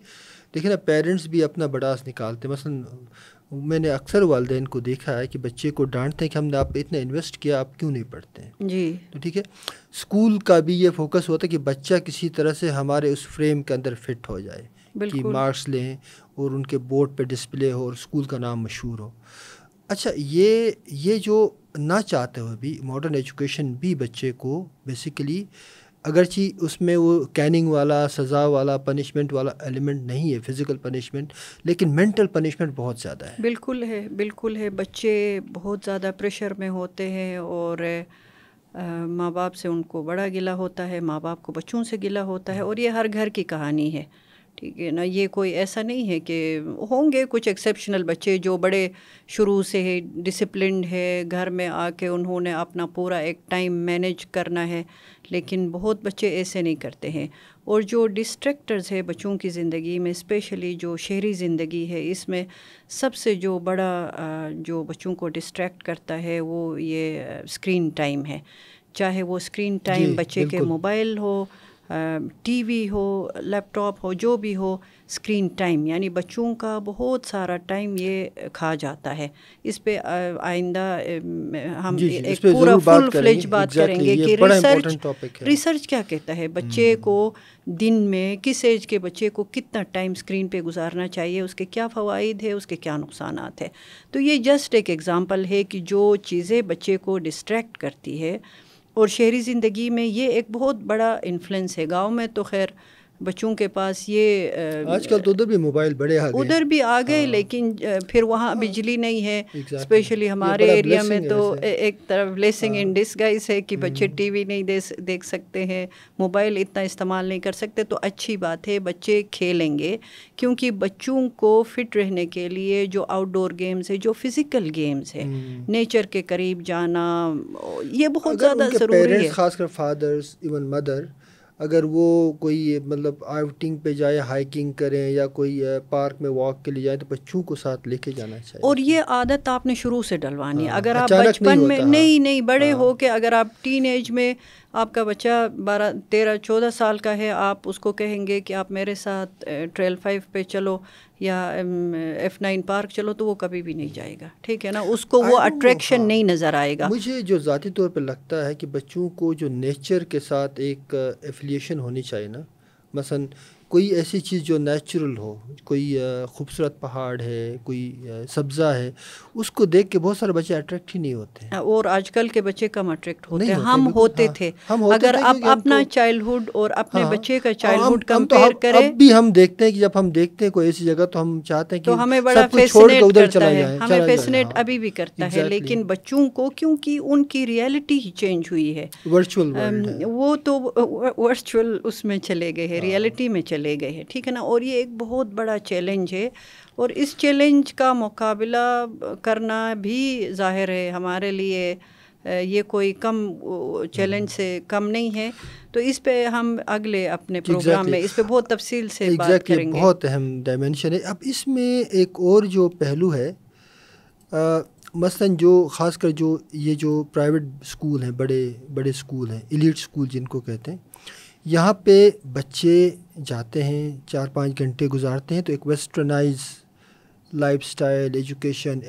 देखिए ना पेरेंट्स भी अपना बड़ास निकालते मसलन मैंने अक्सर वालदे को देखा है कि बच्चे को डांटते हैं कि हमने आप इतना इन्वेस्ट किया आप क्यों नहीं पढ़ते हैं जी तो ठीक है स्कूल का भी ये फोकस होता है कि बच्चा किसी तरह से हमारे उस फ्रेम के अंदर फिट हो जाए कि मार्क्स लें और उनके बोर्ड पे डिस्प्ले हो और स्कूल का नाम मशहूर हो अच्छा ये ये जो ना चाहते हुए भी मॉडर्न एजुकेशन भी बच्चे को बेसिकली अगरची उसमें वो कैनिंग वाला सज़ा वाला पनिशमेंट वाला एलिमेंट नहीं है फिज़िकल पनिशमेंट लेकिन मेंटल पनिशमेंट बहुत ज़्यादा है बिल्कुल है बिल्कुल है बच्चे बहुत ज़्यादा प्रेशर में होते हैं और माँ बाप से उनको बड़ा गिला होता है माँ बाप को बच्चों से गिला होता है हाँ। और ये हर घर की कहानी है ठीक है ना ये कोई ऐसा नहीं है कि होंगे कुछ एक्सेप्शनल बच्चे जो बड़े शुरू से ही डिसिप्लिन है घर में आके उन्होंने अपना पूरा एक टाइम मैनेज करना है लेकिन बहुत बच्चे ऐसे नहीं करते हैं और जो डिस्ट्रैक्टर्स है बच्चों की ज़िंदगी में स्पेशली जो शहरी ज़िंदगी है इसमें सबसे जो बड़ा जो बच्चों को डिस्ट्रैक्ट करता है वो ये स्क्रीन टाइम है चाहे वो स्क्रीन टाइम बच्चे के मोबाइल हो टीवी हो लैपटॉप हो जो भी हो स्क्रीन टाइम यानी बच्चों का बहुत सारा टाइम ये खा जाता है इस पे आइंदा हम जी, जी, एक पूरा फुल फ्लेज बात करेंगे कि रिसर्च रिसर्च क्या कहता है बच्चे हम्म। को दिन में किस एज के बच्चे को कितना टाइम स्क्रीन पे गुजारना चाहिए उसके क्या फ़वाद है उसके क्या नुकसान है तो ये जस्ट एक एग्ज़ाम्पल है कि जो चीज़ें बच्चे को डिस्ट्रैक्ट करती है और शहरी ज़िंदगी में ये एक बहुत बड़ा इन्फ्लुएंस है गांव में तो खैर बच्चों के पास ये आजकल तो उधर भी मोबाइल बड़े आ गए उधर भी आ गए हाँ। लेकिन फिर वहाँ हाँ। बिजली नहीं है स्पेशली हमारे एरिया में तो एक तरफ ब्लेसिंग इन डिस्गाइज है कि बच्चे टीवी हम्म। नहीं दे देख सकते हैं मोबाइल इतना इस्तेमाल नहीं कर सकते तो अच्छी बात है बच्चे खेलेंगे क्योंकि बच्चों को फिट रहने के लिए जो आउटडोर गेम्स है जो फिज़िकल गेम्स है नेचर हम्म। के करीब जाना ये बहुत ज़्यादा ज़रूरी है खासकर फादर्स इवन मदर अगर वो कोई मतलब आउटिंग पे जाए हाइकिंग करें या कोई पार्क में वॉक के लिए जाए तो बच्चों को साथ लेके जाना चाहिए और ये आदत आपने शुरू से डलवानी है हाँ, अगर आप बचपन में हाँ। नहीं नहीं बड़े हाँ। हो के अगर आप टीन में आपका बच्चा बारह तेरह चौदह साल का है आप उसको कहेंगे कि आप मेरे साथ ट्रेल फाइव पे चलो या एफ नाइन पार्क चलो तो वो कभी भी नहीं जाएगा ठीक है ना उसको वो अट्रैक्शन हाँ। नहीं नज़र आएगा मुझे जो ज़ाती तौर पर लगता है कि बच्चों को जो नेचर के साथ एक एफिलिएशन होनी चाहिए ना मसन कोई ऐसी चीज़ जो नेचुरल हो कोई खूबसूरत पहाड़ है कोई सब्ज़ा है उसको देख के बहुत सारे बच्चे अट्रैक्ट ही नहीं होते हाँ, और आजकल के बच्चे कम अट्रैक्ट होते हैं हम होते हाँ, थे हम होते अगर आप अपना चाइल्डहुड और अपने हाँ, बच्चे का चाइल्डहुड कंपेयर तो करें अब भी हम देखते हैं कि जब हम देखते हैं कोई ऐसी जगह तो हम चाहते हैं तो कि हमें बड़ा फैसनेट करता है हमें फैसनेट हाँ, अभी भी करता है लेकिन बच्चों को क्योंकि उनकी रियलिटी ही चेंज हुई है वर्चुअल वो तो वर्चुअल उसमें चले गए हैं रियलिटी हाँ। में चले चले गए हैं ठीक है ना और ये एक बहुत बड़ा चैलेंज है और इस चैलेंज का मुकाबला करना भी ज़ाहिर है हमारे लिए ये कोई कम चैलेंज से कम नहीं है तो इस पे हम अगले अपने प्रोग्राम exactly. में इस पे बहुत तफसील से exactly, बात करेंगे बहुत अहम डायमेंशन है अब इसमें एक और जो पहलू है मसलन जो ख़ासकर जो ये जो प्राइवेट स्कूल हैं बड़े बड़े स्कूल हैं इलीट स्कूल जिनको कहते हैं यहाँ पे बच्चे जाते हैं चार पाँच घंटे गुजारते हैं तो एक westernize lifestyle education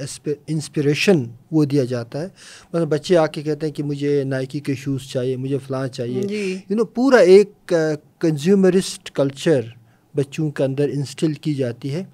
inspiration वो दिया जाता है मतलब बच्चे आके कहते हैं कि मुझे नाइकी के शूज़ चाहिए मुझे फ़लाँ चाहिए यू you नो know, पूरा एक कंज्यूमरिस्ट कल्चर बच्चों के अंदर इंस्टिल की जाती है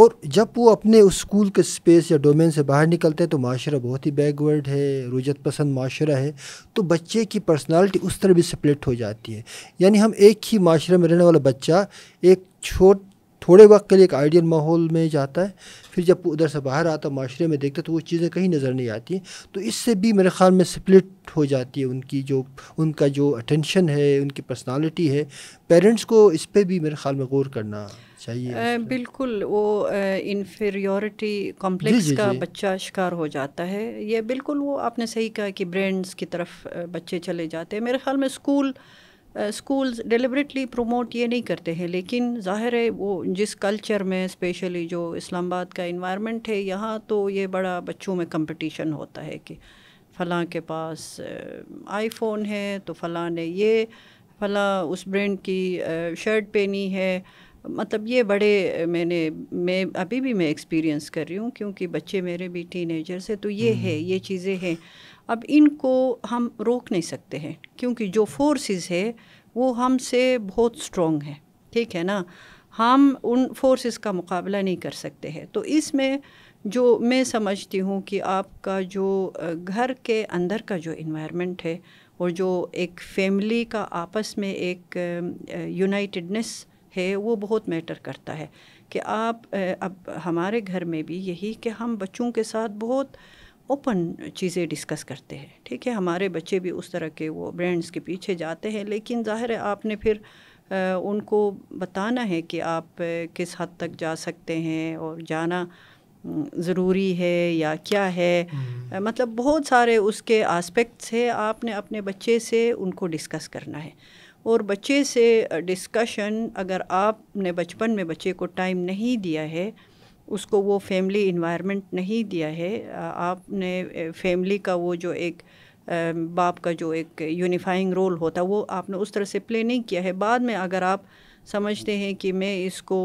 और जब वो अपने उस स्कूल के स्पेस या डोमेन से बाहर निकलते हैं तो माशरा बहुत ही बैकवर्ड है रुजत पसंद माशरा है तो बच्चे की पर्सनालिटी उस तरह भी स्प्लिट हो जाती है यानी हम एक ही माशरे में रहने वाला बच्चा एक छोट थोड़े वक्त के लिए एक आइडियल माहौल में जाता है फिर जब उधर से बाहर आता माशरे में देखता तो वो चीज़ें कहीं नज़र नहीं आती तो इससे भी मेरे ख्याल में स्प्लिट हो जाती है उनकी जो उनका जो अटेंशन है उनकी पर्सनालिटी है पेरेंट्स को इस पर भी मेरे ख्याल में गौर करना चाहिए बिल्कुल वो इन्फेरियोरिटी कॉम्प्लेक्स का जी. बच्चा शिकार हो जाता है ये बिल्कुल वो आपने सही कहा कि ब्रांड्स की तरफ बच्चे चले जाते हैं मेरे ख्याल में स्कूल स्कूल्स डिलिबरेटली प्रमोट ये नहीं करते हैं लेकिन जाहिर है वो जिस कल्चर में स्पेशली जो इस्लामाबाद का इन्वायरमेंट है यहाँ तो ये बड़ा बच्चों में कंपटीशन होता है कि फ़लाँ के पास आईफोन है तो फ़लाँ ने ये फला उस ब्रांड की शर्ट पहनी है मतलब ये बड़े मैंने मैं अभी भी मैं एक्सपीरियंस कर रही हूँ क्योंकि बच्चे मेरे भी टीनेजर्स हैं तो ये हम्म। है ये चीज़ें हैं अब इनको हम रोक नहीं सकते हैं क्योंकि जो फोर्सेस है वो हमसे बहुत स्ट्रॉन्ग है ठीक है ना हम उन फोर्सेस का मुकाबला नहीं कर सकते हैं तो इसमें जो मैं समझती हूँ कि आपका जो घर के अंदर का जो इन्वायरमेंट है और जो एक फैमिली का आपस में एक यूनाइटेडनेस है वो बहुत मैटर करता है कि आप अब हमारे घर में भी यही कि हम बच्चों के साथ बहुत ओपन चीज़ें डिस्कस करते हैं ठीक है हमारे बच्चे भी उस तरह के वो ब्रांड्स के पीछे जाते हैं लेकिन ज़ाहिर है आपने फिर उनको बताना है कि आप किस हद तक जा सकते हैं और जाना ज़रूरी है या क्या है हम्म। मतलब बहुत सारे उसके आस्पेक्ट्स है आपने अपने बच्चे से उनको डिस्कस करना है और बच्चे से डिस्कशन अगर आपने बचपन में बच्चे को टाइम नहीं दिया है उसको वो फैमिली इन्वायरमेंट नहीं दिया है आपने फैमिली का वो जो एक बाप का जो एक यूनिफाइंग रोल होता वो आपने उस तरह से प्ले नहीं किया है बाद में अगर आप समझते हैं कि मैं इसको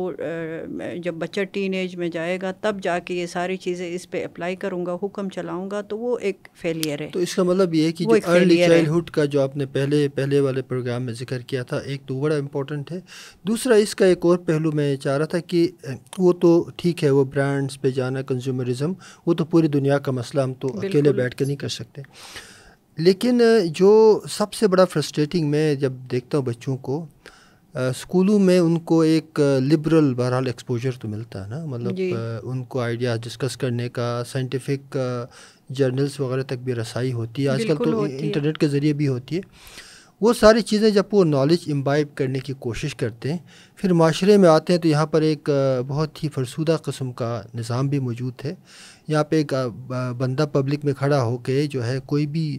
जब बच्चा टीन एज में जाएगा तब जाके ये सारी चीज़ें इस पर अप्लाई करूँगा हुक्म चलाऊँगा तो वो एक फेलियर है तो इसका मतलब ये है कि अर्ली अर्ली चाइल्डहुड का जो आपने पहले पहले वाले प्रोग्राम में जिक्र किया था एक तो बड़ा इम्पोर्टेंट है दूसरा इसका एक और पहलू मैं चाह रहा था कि वो तो ठीक है वो ब्रांड्स पे जाना कंज्यूमरिज़म वो तो पूरी दुनिया का मसला हम तो अकेले बैठ कर नहीं कर सकते लेकिन जो सबसे बड़ा फ्रस्ट्रेटिंग मैं जब देखता हूँ बच्चों को स्कूलों में उनको एक लिबरल बहरहाल एक्सपोजर तो मिलता है ना मतलब उनको आइडियाज़ डिस्कस करने का साइंटिफिक जर्नल्स वगैरह तक भी रसाई होती है आजकल तो इंटरनेट के ज़रिए भी होती है वो सारी चीज़ें जब वो नॉलेज इम्बाइब करने की कोशिश करते हैं फिर माशरे में आते हैं तो यहाँ पर एक बहुत ही फरसूदा कस्म का निज़ाम भी मौजूद है यहाँ पे एक बंदा पब्लिक में खड़ा होकर जो है कोई भी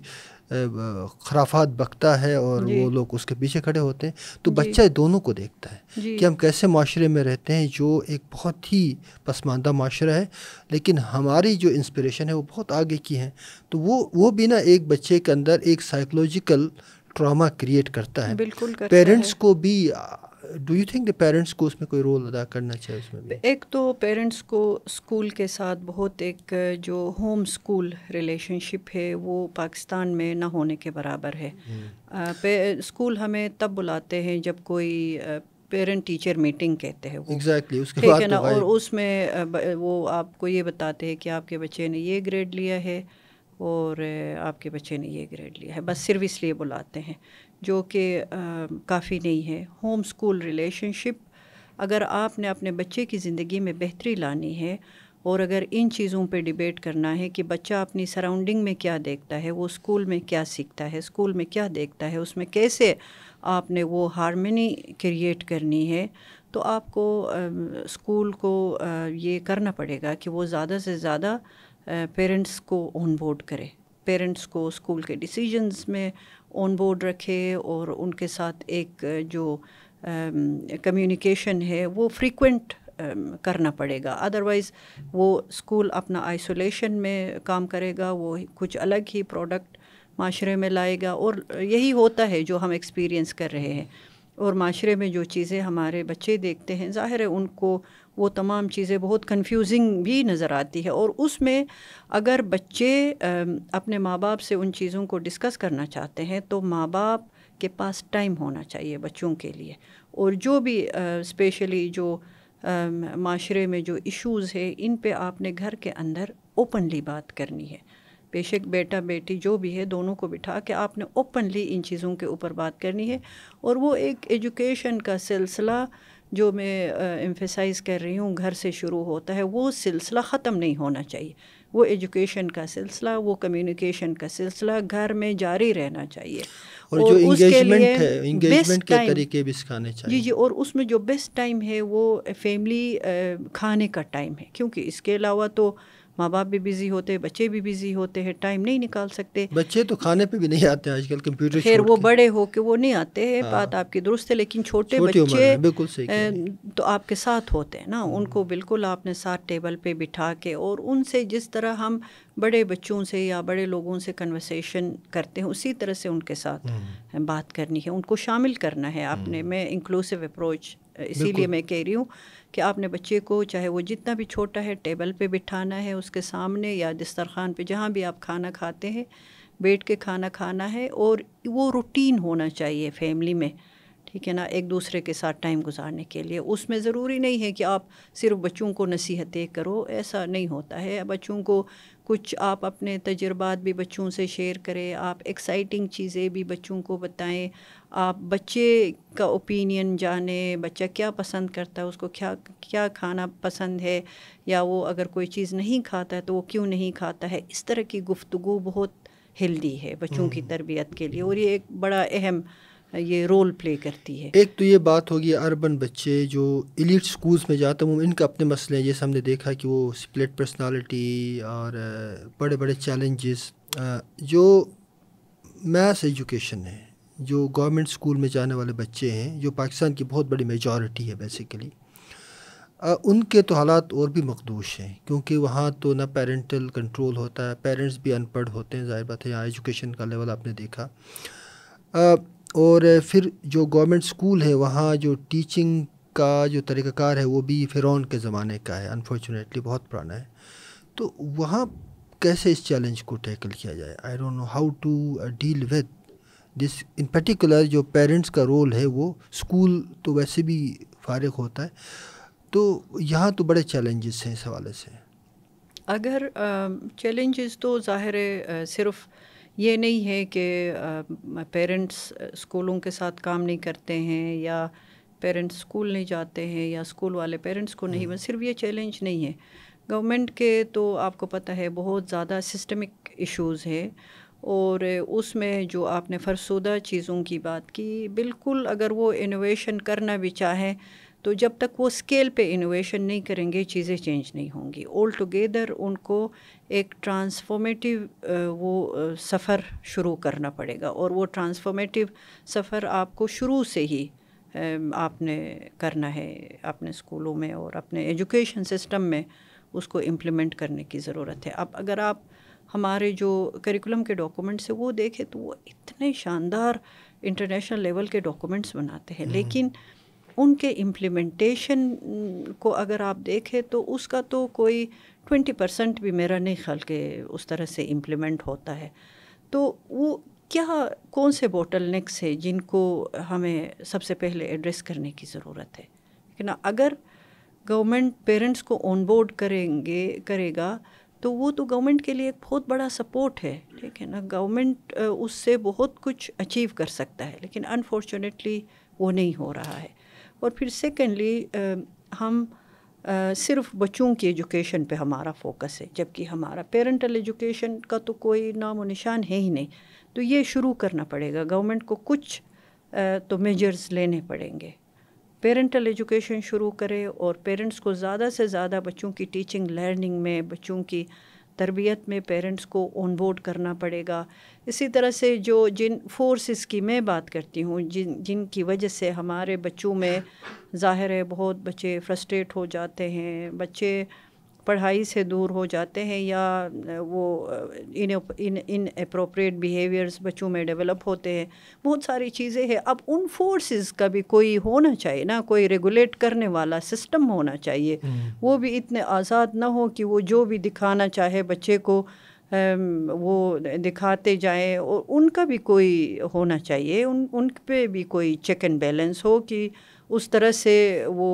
खराफात बकता है और वो लोग उसके पीछे खड़े होते हैं तो बच्चा दोनों को देखता है कि हम कैसे माशरे में रहते हैं जो एक बहुत ही पसमानदा माशरा है लेकिन हमारी जो इंस्पिरेशन है वो बहुत आगे की है तो वो वो भी ना एक बच्चे के अंदर एक साइकोलॉजिकल ट्रामा क्रिएट करता है पेरेंट्स को भी do you think the parents को उसमें कोई रोल अदा करना चाहिए उसमें भी? एक तो पेरेंट्स को स्कूल के साथ बहुत एक जो होम स्कूल रिलेशनशिप है वो पाकिस्तान में ना होने के बराबर है स्कूल हम्म। हमें तब बुलाते हैं जब कोई पेरेंट टीचर मीटिंग कहते हैं वो एग्जैक्टली exactly, उसके ठीक है ना तो और उसमें वो आपको ये बताते हैं कि आपके बच्चे ने ये ग्रेड लिया है और आपके बच्चे ने ये ग्रेड लिया है बस सिर्फ इसलिए बुलाते हैं जो कि काफ़ी नहीं है होम स्कूल रिलेशनशिप अगर आपने अपने बच्चे की ज़िंदगी में बेहतरी लानी है और अगर इन चीज़ों पे डिबेट करना है कि बच्चा अपनी सराउंडिंग में क्या देखता है वो स्कूल में क्या सीखता है स्कूल में क्या देखता है उसमें कैसे आपने वो हारमनी क्रिएट करनी है तो आपको आ, स्कूल को आ, ये करना पड़ेगा कि वो ज़्यादा से ज़्यादा पेरेंट्स को ऑन बोर्ड करे पेरेंट्स को स्कूल के डिसीजंस में ऑन बोर्ड रखे और उनके साथ एक जो कम्युनिकेशन है वो फ्रीक्वेंट करना पड़ेगा अदरवाइज़ वो स्कूल अपना आइसोलेशन में काम करेगा वो कुछ अलग ही प्रोडक्ट माशरे में लाएगा और यही होता है जो हम एक्सपीरियंस कर रहे हैं और माशरे में जो चीज़ें हमारे बच्चे देखते हैं ज़ाहिर है उनको वो तमाम चीज़ें बहुत कंफ्यूजिंग भी नज़र आती है और उसमें अगर बच्चे अपने माँ बाप से उन चीज़ों को डिस्कस करना चाहते हैं तो माँ बाप के पास टाइम होना चाहिए बच्चों के लिए और जो भी स्पेशली जो माशरे में जो इश्यूज़ है इन पे आपने घर के अंदर ओपनली बात करनी है बेशक बेटा बेटी जो भी है दोनों को बिठा के आपने ओपनली इन चीज़ों के ऊपर बात करनी है और वो एक एजुकेशन का सिलसिला जो मैं एम्फेसाइज़ कर रही हूँ घर से शुरू होता है वो सिलसिला ख़त्म नहीं होना चाहिए वो एजुकेशन का सिलसिला वो कम्युनिकेशन का सिलसिला घर में जारी रहना चाहिए और, और जो उसके लिए है इंगेजमेंट के तरीके भी सिखाने चाहिए जी जी और उसमें जो बेस्ट टाइम है वो फैमिली खाने का टाइम है क्योंकि इसके अलावा तो माँ बाप भी बिजी होते हैं बच्चे भी बिजी होते हैं टाइम नहीं निकाल सकते बच्चे तो खाने पे भी नहीं आते आजकल कंप्यूटर फिर वो बड़े हो के वो नहीं आते हैं हाँ। बात आपकी दुरुस्त है लेकिन छोटे बच्चे बिल्कुल सही तो आपके साथ होते हैं ना हम्म। उनको बिल्कुल आपने साथ टेबल पे बिठा के और उनसे जिस तरह हम बड़े बच्चों से या बड़े लोगों से कन्वर्सेशन करते हैं उसी तरह से उनके साथ हम्म। बात करनी है उनको शामिल करना है आपने में इंक्लूसिव अप्रोच इसीलिए मैं कह रही हूँ कि आपने बच्चे को चाहे वो जितना भी छोटा है टेबल पे बिठाना है उसके सामने या दस्तरखान पे जहाँ भी आप खाना खाते हैं बैठ के खाना खाना है और वो रूटीन होना चाहिए फैमिली में ठीक है ना एक दूसरे के साथ टाइम गुजारने के लिए उसमें ज़रूरी नहीं है कि आप सिर्फ बच्चों को नसीहतें करो ऐसा नहीं होता है बच्चों को कुछ आप अपने तजर्बात भी बच्चों से शेयर करें आप एक्साइटिंग चीज़ें भी बच्चों को बताएं आप बच्चे का ओपिनियन जाने बच्चा क्या पसंद करता है उसको क्या क्या खाना पसंद है या वो अगर कोई चीज़ नहीं खाता है तो वो क्यों नहीं खाता है इस तरह की गुफ्तु बहुत हेल्दी है बच्चों की हम्म। तरबियत के लिए और ये एक बड़ा अहम ये रोल प्ले करती है एक तो ये बात होगी अर्बन बच्चे जो इलीट स्कूल्स में जाते हैं इनका अपने मसले हैं जैसे हमने देखा कि वो स्प्लिट पर्सनालिटी और बड़े बड़े चैलेंजेस जो मैथ एजुकेशन है जो गवर्नमेंट स्कूल में जाने वाले बच्चे हैं जो पाकिस्तान की बहुत बड़ी मेजॉरिटी है बेसिकली उनके तो हालात और भी मखदूश हैं क्योंकि वहाँ तो ना पेरेंटल कंट्रोल होता है पेरेंट्स भी अनपढ़ होते हैं ज़ाहिर बात है यहाँ एजुकेशन का लेवल आपने देखा आ, और फिर जो गवर्नमेंट स्कूल है वहाँ जो टीचिंग का जो तरीक़ाकार है वो भी फ़िरौन के ज़माने का है अनफॉर्चुनेटली बहुत पुराना है तो वहाँ कैसे इस चैलेंज को टैकल किया जाए I don't know how to deal with जिस इन पर्टिकुलर जो पेरेंट्स का रोल है वो स्कूल तो वैसे भी फारग होता है तो यहाँ तो बड़े चैलेंजेस हैं इस हवाले से अगर चैलेंजेस तो ज़ाहिर सिर्फ ये नहीं है कि पेरेंट्स स्कूलों के साथ काम नहीं करते हैं या पेरेंट्स स्कूल नहीं जाते हैं या स्कूल वाले पेरेंट्स को नहीं हम्म। सिर्फ ये चैलेंज नहीं है गवर्नमेंट के तो आपको पता है बहुत ज़्यादा सिस्टमिक इश्यूज़ हैं और उसमें जो आपने फरसुदा चीज़ों की बात की बिल्कुल अगर वो इनोवेशन करना भी चाहें तो जब तक वो स्केल पे इनोवेशन नहीं करेंगे चीज़ें चेंज नहीं होंगी ऑल टुगेदर उनको एक ट्रांसफॉर्मेटिव वो सफ़र शुरू करना पड़ेगा और वो ट्रांसफॉर्मेटिव सफ़र आपको शुरू से ही आपने करना है अपने स्कूलों में और अपने एजुकेशन सिस्टम में उसको इम्प्लीमेंट करने की ज़रूरत है अब अगर आप हमारे जो करिकुलम के डॉक्यूमेंट्स है वो देखे तो वो इतने शानदार इंटरनेशनल लेवल के डॉक्यूमेंट्स बनाते हैं हम्म। लेकिन उनके इम्प्लीमेंटेशन को अगर आप देखें तो उसका तो कोई ट्वेंटी परसेंट भी मेरा नहीं ख्याल के उस तरह से इम्प्लीमेंट होता है तो वो क्या कौन से बोटल नेक्स है जिनको हमें सबसे पहले एड्रेस करने की ज़रूरत है ना अगर गवर्नमेंट पेरेंट्स को ऑन बोर्ड करेंगे करेगा तो वो तो गवर्नमेंट के लिए एक बहुत बड़ा सपोर्ट है ठीक है ना गवर्नमेंट उससे बहुत कुछ अचीव कर सकता है लेकिन अनफॉर्चुनेटली वो नहीं हो रहा है और फिर सेकेंडली हम आ, सिर्फ बच्चों की एजुकेशन पे हमारा फोकस है जबकि हमारा पेरेंटल एजुकेशन का तो कोई नाम निशान है ही नहीं तो ये शुरू करना पड़ेगा गवर्नमेंट को कुछ आ, तो मेजर्स लेने पड़ेंगे पेरेंटल एजुकेशन शुरू करें और पेरेंट्स को ज़्यादा से ज़्यादा बच्चों की टीचिंग लर्निंग में बच्चों की तरबियत में पेरेंट्स को ऑनबोर्ड करना पड़ेगा इसी तरह से जो जिन फोर्सेस की मैं बात करती हूँ जिन जिनकी वजह से हमारे बच्चों में ज़ाहिर है बहुत बच्चे फ्रस्ट्रेट हो जाते हैं बच्चे पढ़ाई से दूर हो जाते हैं या वो इन इन इन अप्रोप्रिएट बिहेवियर्स बच्चों में डेवलप होते हैं बहुत सारी चीज़ें हैं अब उन फोर्सेस का भी कोई होना चाहिए ना कोई रेगुलेट करने वाला सिस्टम होना चाहिए हम्म। वो भी इतने आज़ाद ना हो कि वो जो भी दिखाना चाहे बच्चे को वो दिखाते जाएँ और उनका भी कोई होना चाहिए उन उन पर भी कोई चेक एंड बैलेंस हो कि उस तरह से वो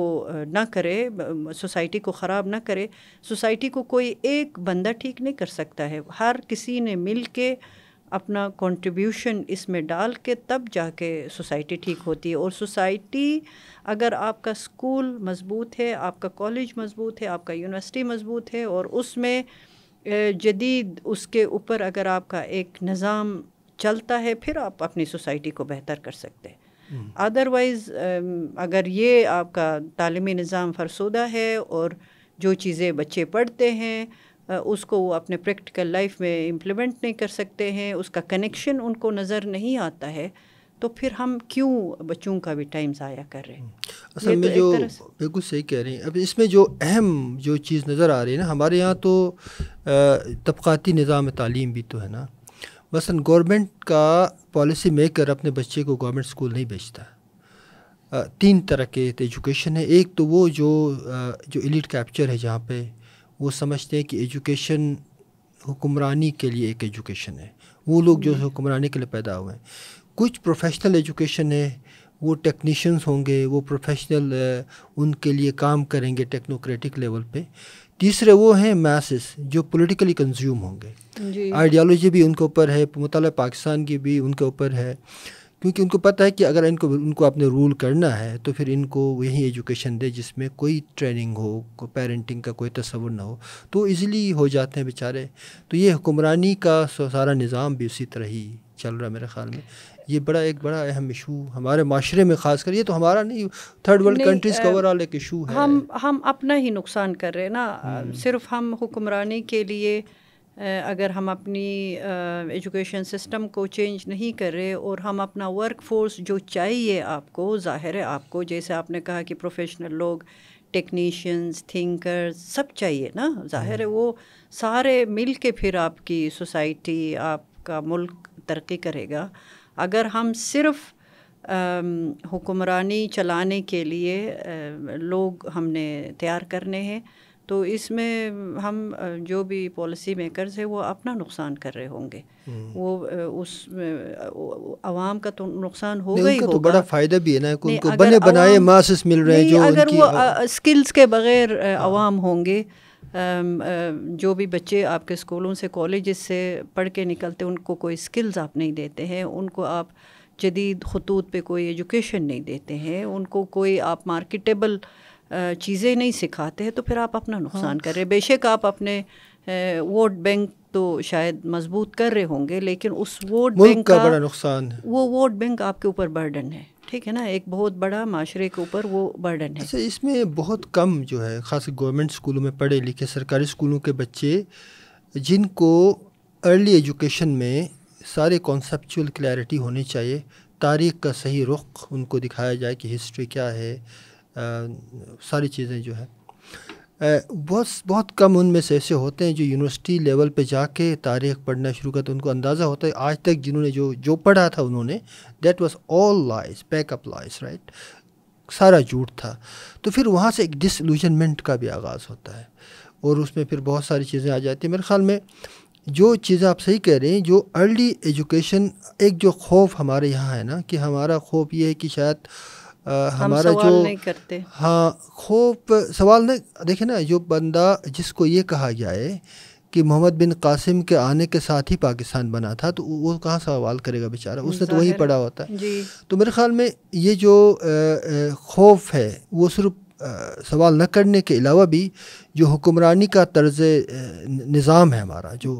ना करे सोसाइटी को ख़राब ना करे सोसाइटी को कोई एक बंदा ठीक नहीं कर सकता है हर किसी ने मिल के अपना कंट्रीब्यूशन इसमें डाल के तब जाके सोसाइटी ठीक होती है और सोसाइटी अगर आपका स्कूल मज़बूत है आपका कॉलेज मज़बूत है आपका यूनिवर्सिटी मज़बूत है और उसमें जदीद उसके ऊपर अगर आपका एक निज़ाम चलता है फिर आप अपनी सोसाइटी को बेहतर कर सकते हैं अदरवाइज़ um, अगर ये आपका तालीमी निज़ाम फरसोदा है और जो चीज़ें बच्चे पढ़ते हैं उसको वो अपने प्रैक्टिकल लाइफ में इम्प्लीमेंट नहीं कर सकते हैं उसका कनेक्शन उनको नज़र नहीं आता है तो फिर हम क्यों बच्चों का भी टाइम ज़ाया कर रहे हैं असल तो में तो जो बिल्कुल सही कह रही हैं अब इसमें जो अहम जो चीज़ नज़र आ रही है ना हमारे यहाँ तो तबकती निज़ाम तालीम भी तो है ना मसलन गवर्नमेंट का पॉलिसी मेकर अपने बच्चे को गवर्नमेंट स्कूल नहीं भेजता तीन तरह के एजुकेशन है एक तो वो जो जो एलिट कैप्चर है जहाँ पे वो समझते हैं कि एजुकेशन हुक्मरानी के लिए एक एजुकेशन है वो लोग जो हम्म। हुक्मरानी के लिए पैदा हुए हैं कुछ प्रोफेशनल एजुकेशन है वो टेक्नीशियंस होंगे वो प्रोफेशनल उनके लिए काम करेंगे टेक्नोक्रेटिक लेवल पे तीसरे वो हैं मैसेस जो पॉलिटिकली कंज्यूम होंगे आइडियालॉजी भी उनके ऊपर है मतलब पाकिस्तान की भी उनके ऊपर है क्योंकि उनको पता है कि अगर इनको उनको आपने रूल करना है तो फिर इनको वही एजुकेशन दे जिसमें कोई ट्रेनिंग हो को पेरेंटिंग का कोई तस्वुर ना हो तो ईज़िली हो जाते हैं बेचारे तो ये हुक्मरानी का सारा निज़ाम भी उसी तरह ही चल रहा है मेरे ख्याल में ये बड़ा एक बड़ा अहम इशू हमारे माशरे में खासकर ये तो हमारा नहीं थर्ड वर्ल्ड कंट्रीज़ का ओवरऑल एक इशू है हम हम अपना ही नुकसान कर रहे हैं ना हम्म। सिर्फ हम हुक्मरानी के लिए अगर हम अपनी एजुकेशन सिस्टम को चेंज नहीं कर रहे और हम अपना वर्क फोर्स जो चाहिए आपको ज़ाहिर है आपको जैसे आपने कहा कि प्रोफेशनल लोग टेक्नीशियंस थिंकर्स सब चाहिए ना ज़ाहिर है हम्म। वो सारे मिल के फिर आपकी सोसाइटी आपका मुल्क तरक्की करेगा अगर हम सिर्फ़ हुक्मरानी चलाने के लिए लोग हमने तैयार करने हैं तो इसमें हम जो भी पॉलिसी मेकर्स हैं वो अपना नुकसान कर रहे होंगे हम्म। वो उस आवाम का तो नुकसान हो गई तो बड़ा फ़ायदा भी है ना उनको बने बनाए मासिस मिल रहे हैं जो अगर वो स्किल्स के बगैर आवाम हाँ। होंगे जो भी बच्चे आपके स्कूलों से कॉलेज से पढ़ के निकलते उनको कोई स्किल्स आप नहीं देते हैं उनको आप जदीद खतूत पे कोई एजुकेशन नहीं देते हैं उनको कोई आप मार्केटेबल चीज़ें नहीं सिखाते हैं तो फिर आप अपना हाँ। नुकसान कर रहे हैं बेशक आप अपने वोट बैंक तो शायद मजबूत कर रहे होंगे लेकिन उस वोट बैंक का बड़ा नुकसान है वो वोट बैंक आपके ऊपर बर्डन है ठीक है ना एक बहुत बड़ा माशरे के ऊपर वो बर्डन है अच्छा इसमें बहुत कम जो है ख़ास गवर्नमेंट स्कूलों में पढ़े लिखे सरकारी स्कूलों के बच्चे जिनको अर्ली एजुकेशन में सारे कॉन्सेपचुअल क्लैरिटी होनी चाहिए तारीख का सही रुख उनको दिखाया जाए कि हिस्ट्री क्या है आ, सारी चीज़ें जो है बहुत बहुत कम उनमें से ऐसे होते हैं जो यूनिवर्सिटी लेवल पे जाके तारीख पढ़ना शुरू करते उनको अंदाज़ा होता है आज तक जिन्होंने जो जो पढ़ा था उन्होंने that was all lies backup lies right सारा झूठ था तो फिर वहाँ से एक डिसलूजनमेंट का भी आगाज़ होता है और उसमें फिर बहुत सारी चीज़ें आ जाती हैं मेरे ख्याल में जो चीज़ें आप सही कह रहे हैं जो अर्ली एजुकेशन एक जो खौफ हमारे यहाँ है ना कि हमारा खौफ ये है कि शायद आ, हमारा जो करते हाँ खूब सवाल नहीं देखे ना जो बंदा जिसको ये कहा जाए कि मोहम्मद बिन कासिम के आने के साथ ही पाकिस्तान बना था तो वो कहाँ सवाल करेगा बेचारा उसने तो वही पढ़ा होता है तो मेरे ख्याल में ये जो खौफ है वो सिर्फ सवाल न करने के अलावा भी जो हुक्मरानी का तर्ज निज़ाम है हमारा जो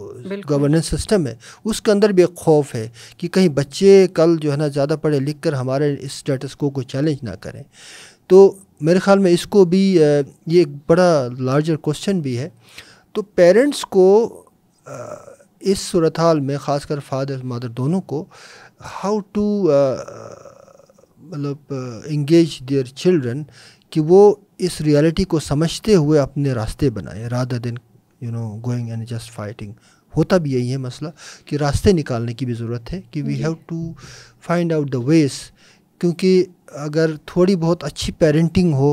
गवर्नेंस सिस्टम है उसके अंदर भी एक खौफ है कि कहीं बच्चे कल जो है ना ज़्यादा पढ़े लिख कर हमारे इस स्टेटस को कोई चैलेंज ना करें तो मेरे ख्याल में इसको भी ये एक बड़ा लार्जर क्वेश्चन भी है तो पेरेंट्स को इस सूरत हाल में ख़ासकर फादर मदर दोनों को हाउ टू मतलब इंगेज देयर चिल्ड्रन कि वो इस रियलिटी को समझते हुए अपने रास्ते बनाए rather than you know going and just fighting होता भी यही है मसला कि रास्ते निकालने की भी ज़रूरत है कि we have to find out the ways क्योंकि अगर थोड़ी बहुत अच्छी पेरेंटिंग हो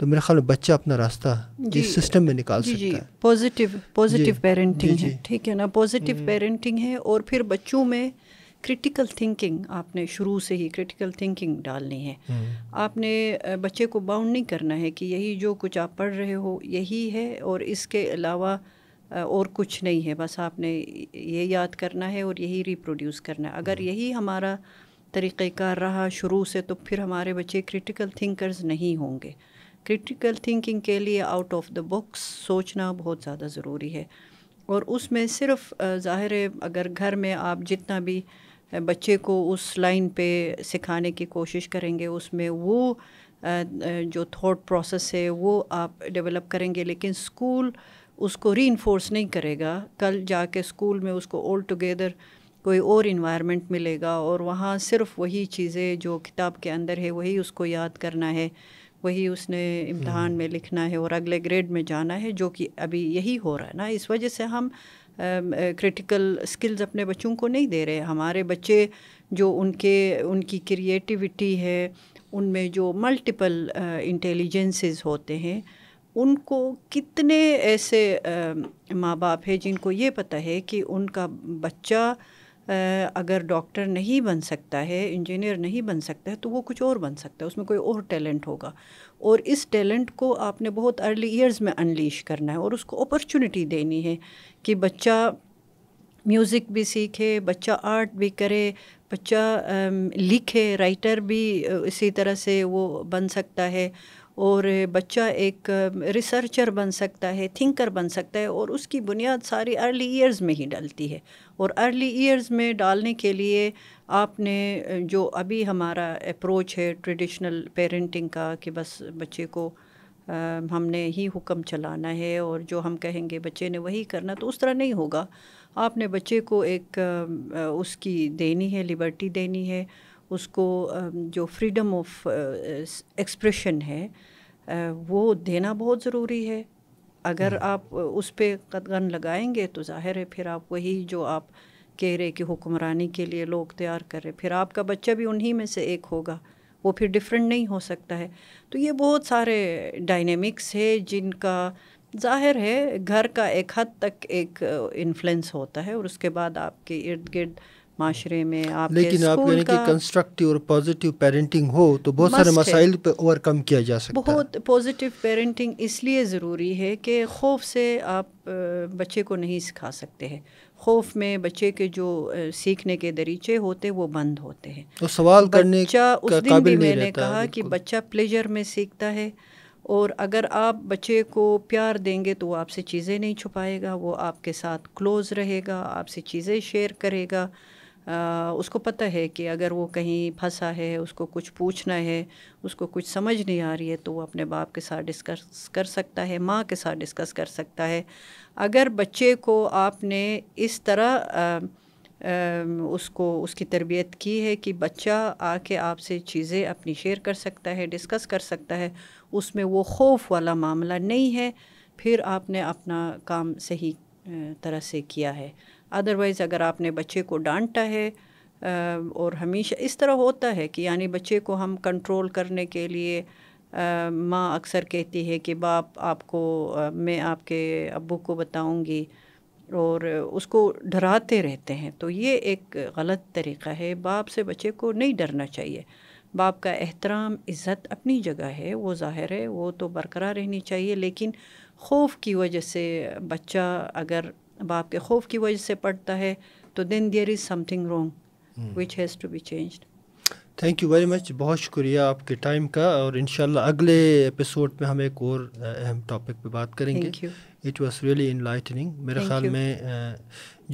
तो मेरे ख्याल में बच्चा अपना रास्ता इस सिस्टम में निकाल जी, सकता जी, है पॉजिटिव पॉजिटिव पेरेंटिंग है ठीक है ना पॉजिटिव पेरेंटिंग हम्म। है और फिर बच्चों में क्रिटिकल थिंकिंग आपने शुरू से ही क्रिटिकल थिंकिंग डालनी है हम्म। आपने बच्चे को बाउंड नहीं करना है कि यही जो कुछ आप पढ़ रहे हो यही है और इसके अलावा और कुछ नहीं है बस आपने ये याद करना है और यही रिप्रोड्यूस करना है अगर हम्म। यही हमारा तरीक़ार रहा शुरू से तो फिर हमारे बच्चे क्रिटिकल थिंकर्स नहीं होंगे क्रिटिकल थिंकिंग के लिए आउट ऑफ द बॉक्स सोचना बहुत ज़्यादा ज़रूरी है और उसमें सिर्फ ज़ाहिर अगर घर में आप जितना भी बच्चे को उस लाइन पे सिखाने की कोशिश करेंगे उसमें वो जो थॉट प्रोसेस है वो आप डेवलप करेंगे लेकिन स्कूल उसको री नहीं करेगा कल जाके स्कूल में उसको ऑल टुगेदर कोई और इन्वायरमेंट मिलेगा और वहाँ सिर्फ वही चीज़ें जो किताब के अंदर है वही उसको याद करना है वही उसने इम्तहान में हम्म। लिखना है और अगले ग्रेड में जाना है जो कि अभी यही हो रहा है ना इस वजह से हम क्रिटिकल स्किल्स अपने बच्चों को नहीं दे रहे हमारे बच्चे जो उनके उनकी क्रिएटिविटी है उनमें जो मल्टीपल इंटेलिजेंसेस होते हैं उनको कितने ऐसे माँ बाप हैं जिनको ये पता है कि उनका बच्चा अगर डॉक्टर नहीं बन सकता है इंजीनियर नहीं बन सकता है तो वो कुछ और बन सकता है उसमें कोई और टैलेंट होगा और इस टैलेंट को आपने बहुत अर्ली ईयर्स में अनलीश करना है और उसको अपॉर्चुनिटी देनी है कि बच्चा म्यूज़िक भी सीखे बच्चा आर्ट भी करे बच्चा लिखे राइटर भी इसी तरह से वो बन सकता है और बच्चा एक रिसर्चर बन सकता है थिंकर बन सकता है और उसकी बुनियाद सारी अर्ली ईयर्स में ही डलती है और अर्ली ईयर्स में डालने के लिए आपने जो अभी हमारा अप्रोच है ट्रेडिशनल पेरेंटिंग का कि बस बच्चे को आ, हमने ही हुक्म चलाना है और जो हम कहेंगे बच्चे ने वही करना तो उस तरह नहीं होगा आपने बच्चे को एक आ, उसकी देनी है लिबर्टी देनी है उसको आ, जो फ्रीडम ऑफ एक्सप्रेशन है वो देना बहुत ज़रूरी है अगर हम्म। आप उस पर कदगन लगाएंगे तो जाहिर है फिर आप वही जो आप कह रहे कि हुक्मरानी के लिए लोग तैयार कर रहे फिर आपका बच्चा भी उन्हीं में से एक होगा वो फिर डिफरेंट नहीं हो सकता है तो ये बहुत सारे डायनेमिक्स है जिनका जाहिर है घर का एक हद तक एक इन्फ्लुएंस होता है और उसके बाद आपके इर्द गिर्द माशरे में आप लेकिन आप यानी कि कंस्ट्रक्टिव और पॉजिटिव पेरेंटिंग हो तो बहुत सारे मसाइल पे ओवरकम किया जा सकता बहुत है बहुत पॉजिटिव पेरेंटिंग इसलिए ज़रूरी है कि खौफ से आप बच्चे को नहीं सिखा सकते हैं खौफ में बच्चे के जो सीखने के दरीचे होते वो बंद होते हैं तो सवाल करने का उस दिन भी मैंने कहा कि बच्चा प्लेजर में सीखता है और अगर आप बच्चे को प्यार देंगे तो वो आपसे चीज़ें नहीं छुपाएगा वो आपके साथ क्लोज़ रहेगा आपसे चीज़ें शेयर करेगा उसको पता है कि अगर वो कहीं फंसा है उसको कुछ पूछना है उसको कुछ समझ नहीं आ रही है तो वो अपने बाप के साथ डिस्कस कर सकता है माँ के साथ डिस्कस कर सकता है अगर बच्चे को आपने इस तरह आ, उसको उसकी तरबियत की है कि बच्चा आके आपसे चीज़ें अपनी शेयर कर सकता है डिस्कस कर सकता है उसमें वो खौफ वाला मामला नहीं है फिर आपने अपना काम सही तरह से किया है अदरवाइज़ अगर आपने बच्चे को डांटा है और हमेशा इस तरह होता है कि यानी बच्चे को हम कंट्रोल करने के लिए माँ अक्सर कहती है कि बाप आपको मैं आपके अबू को बताऊंगी और उसको डराते रहते हैं तो ये एक गलत तरीक़ा है बाप से बच्चे को नहीं डरना चाहिए बाप का एहतराम इज़्ज़त अपनी जगह है वो ज़ाहिर है वो तो बरकरार रहनी चाहिए लेकिन खौफ की वजह से बच्चा अगर अब आपके खौफ की वजह से पड़ता है तो then there is something wrong which has to be change thank you very much बहुत शुक्रिया आपके टाइम का और इन अगले एपिसोड में हम एक और अहम टॉपिक पे बात करेंगे इट वॉज़ रियली इनलाइटनिंग मेरे ख्याल में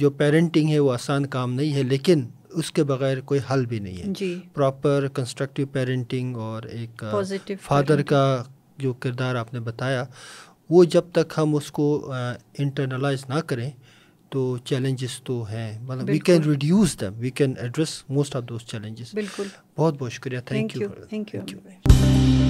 जो पेरेंटिंग है वो आसान काम नहीं है लेकिन उसके बगैर कोई हल भी नहीं है प्रॉपर कंस्ट्रक्टिव पेरेंटिंग और एक फादर का जो किरदार आपने बताया वो जब तक हम उसको इंटरनलाइज ना करें तो चैलेंजेस तो हैं मतलब we can reduce them we can address most of those challenges बिल्कुल बहुत बहुत शुक्रिया थैंक यू थैंक यू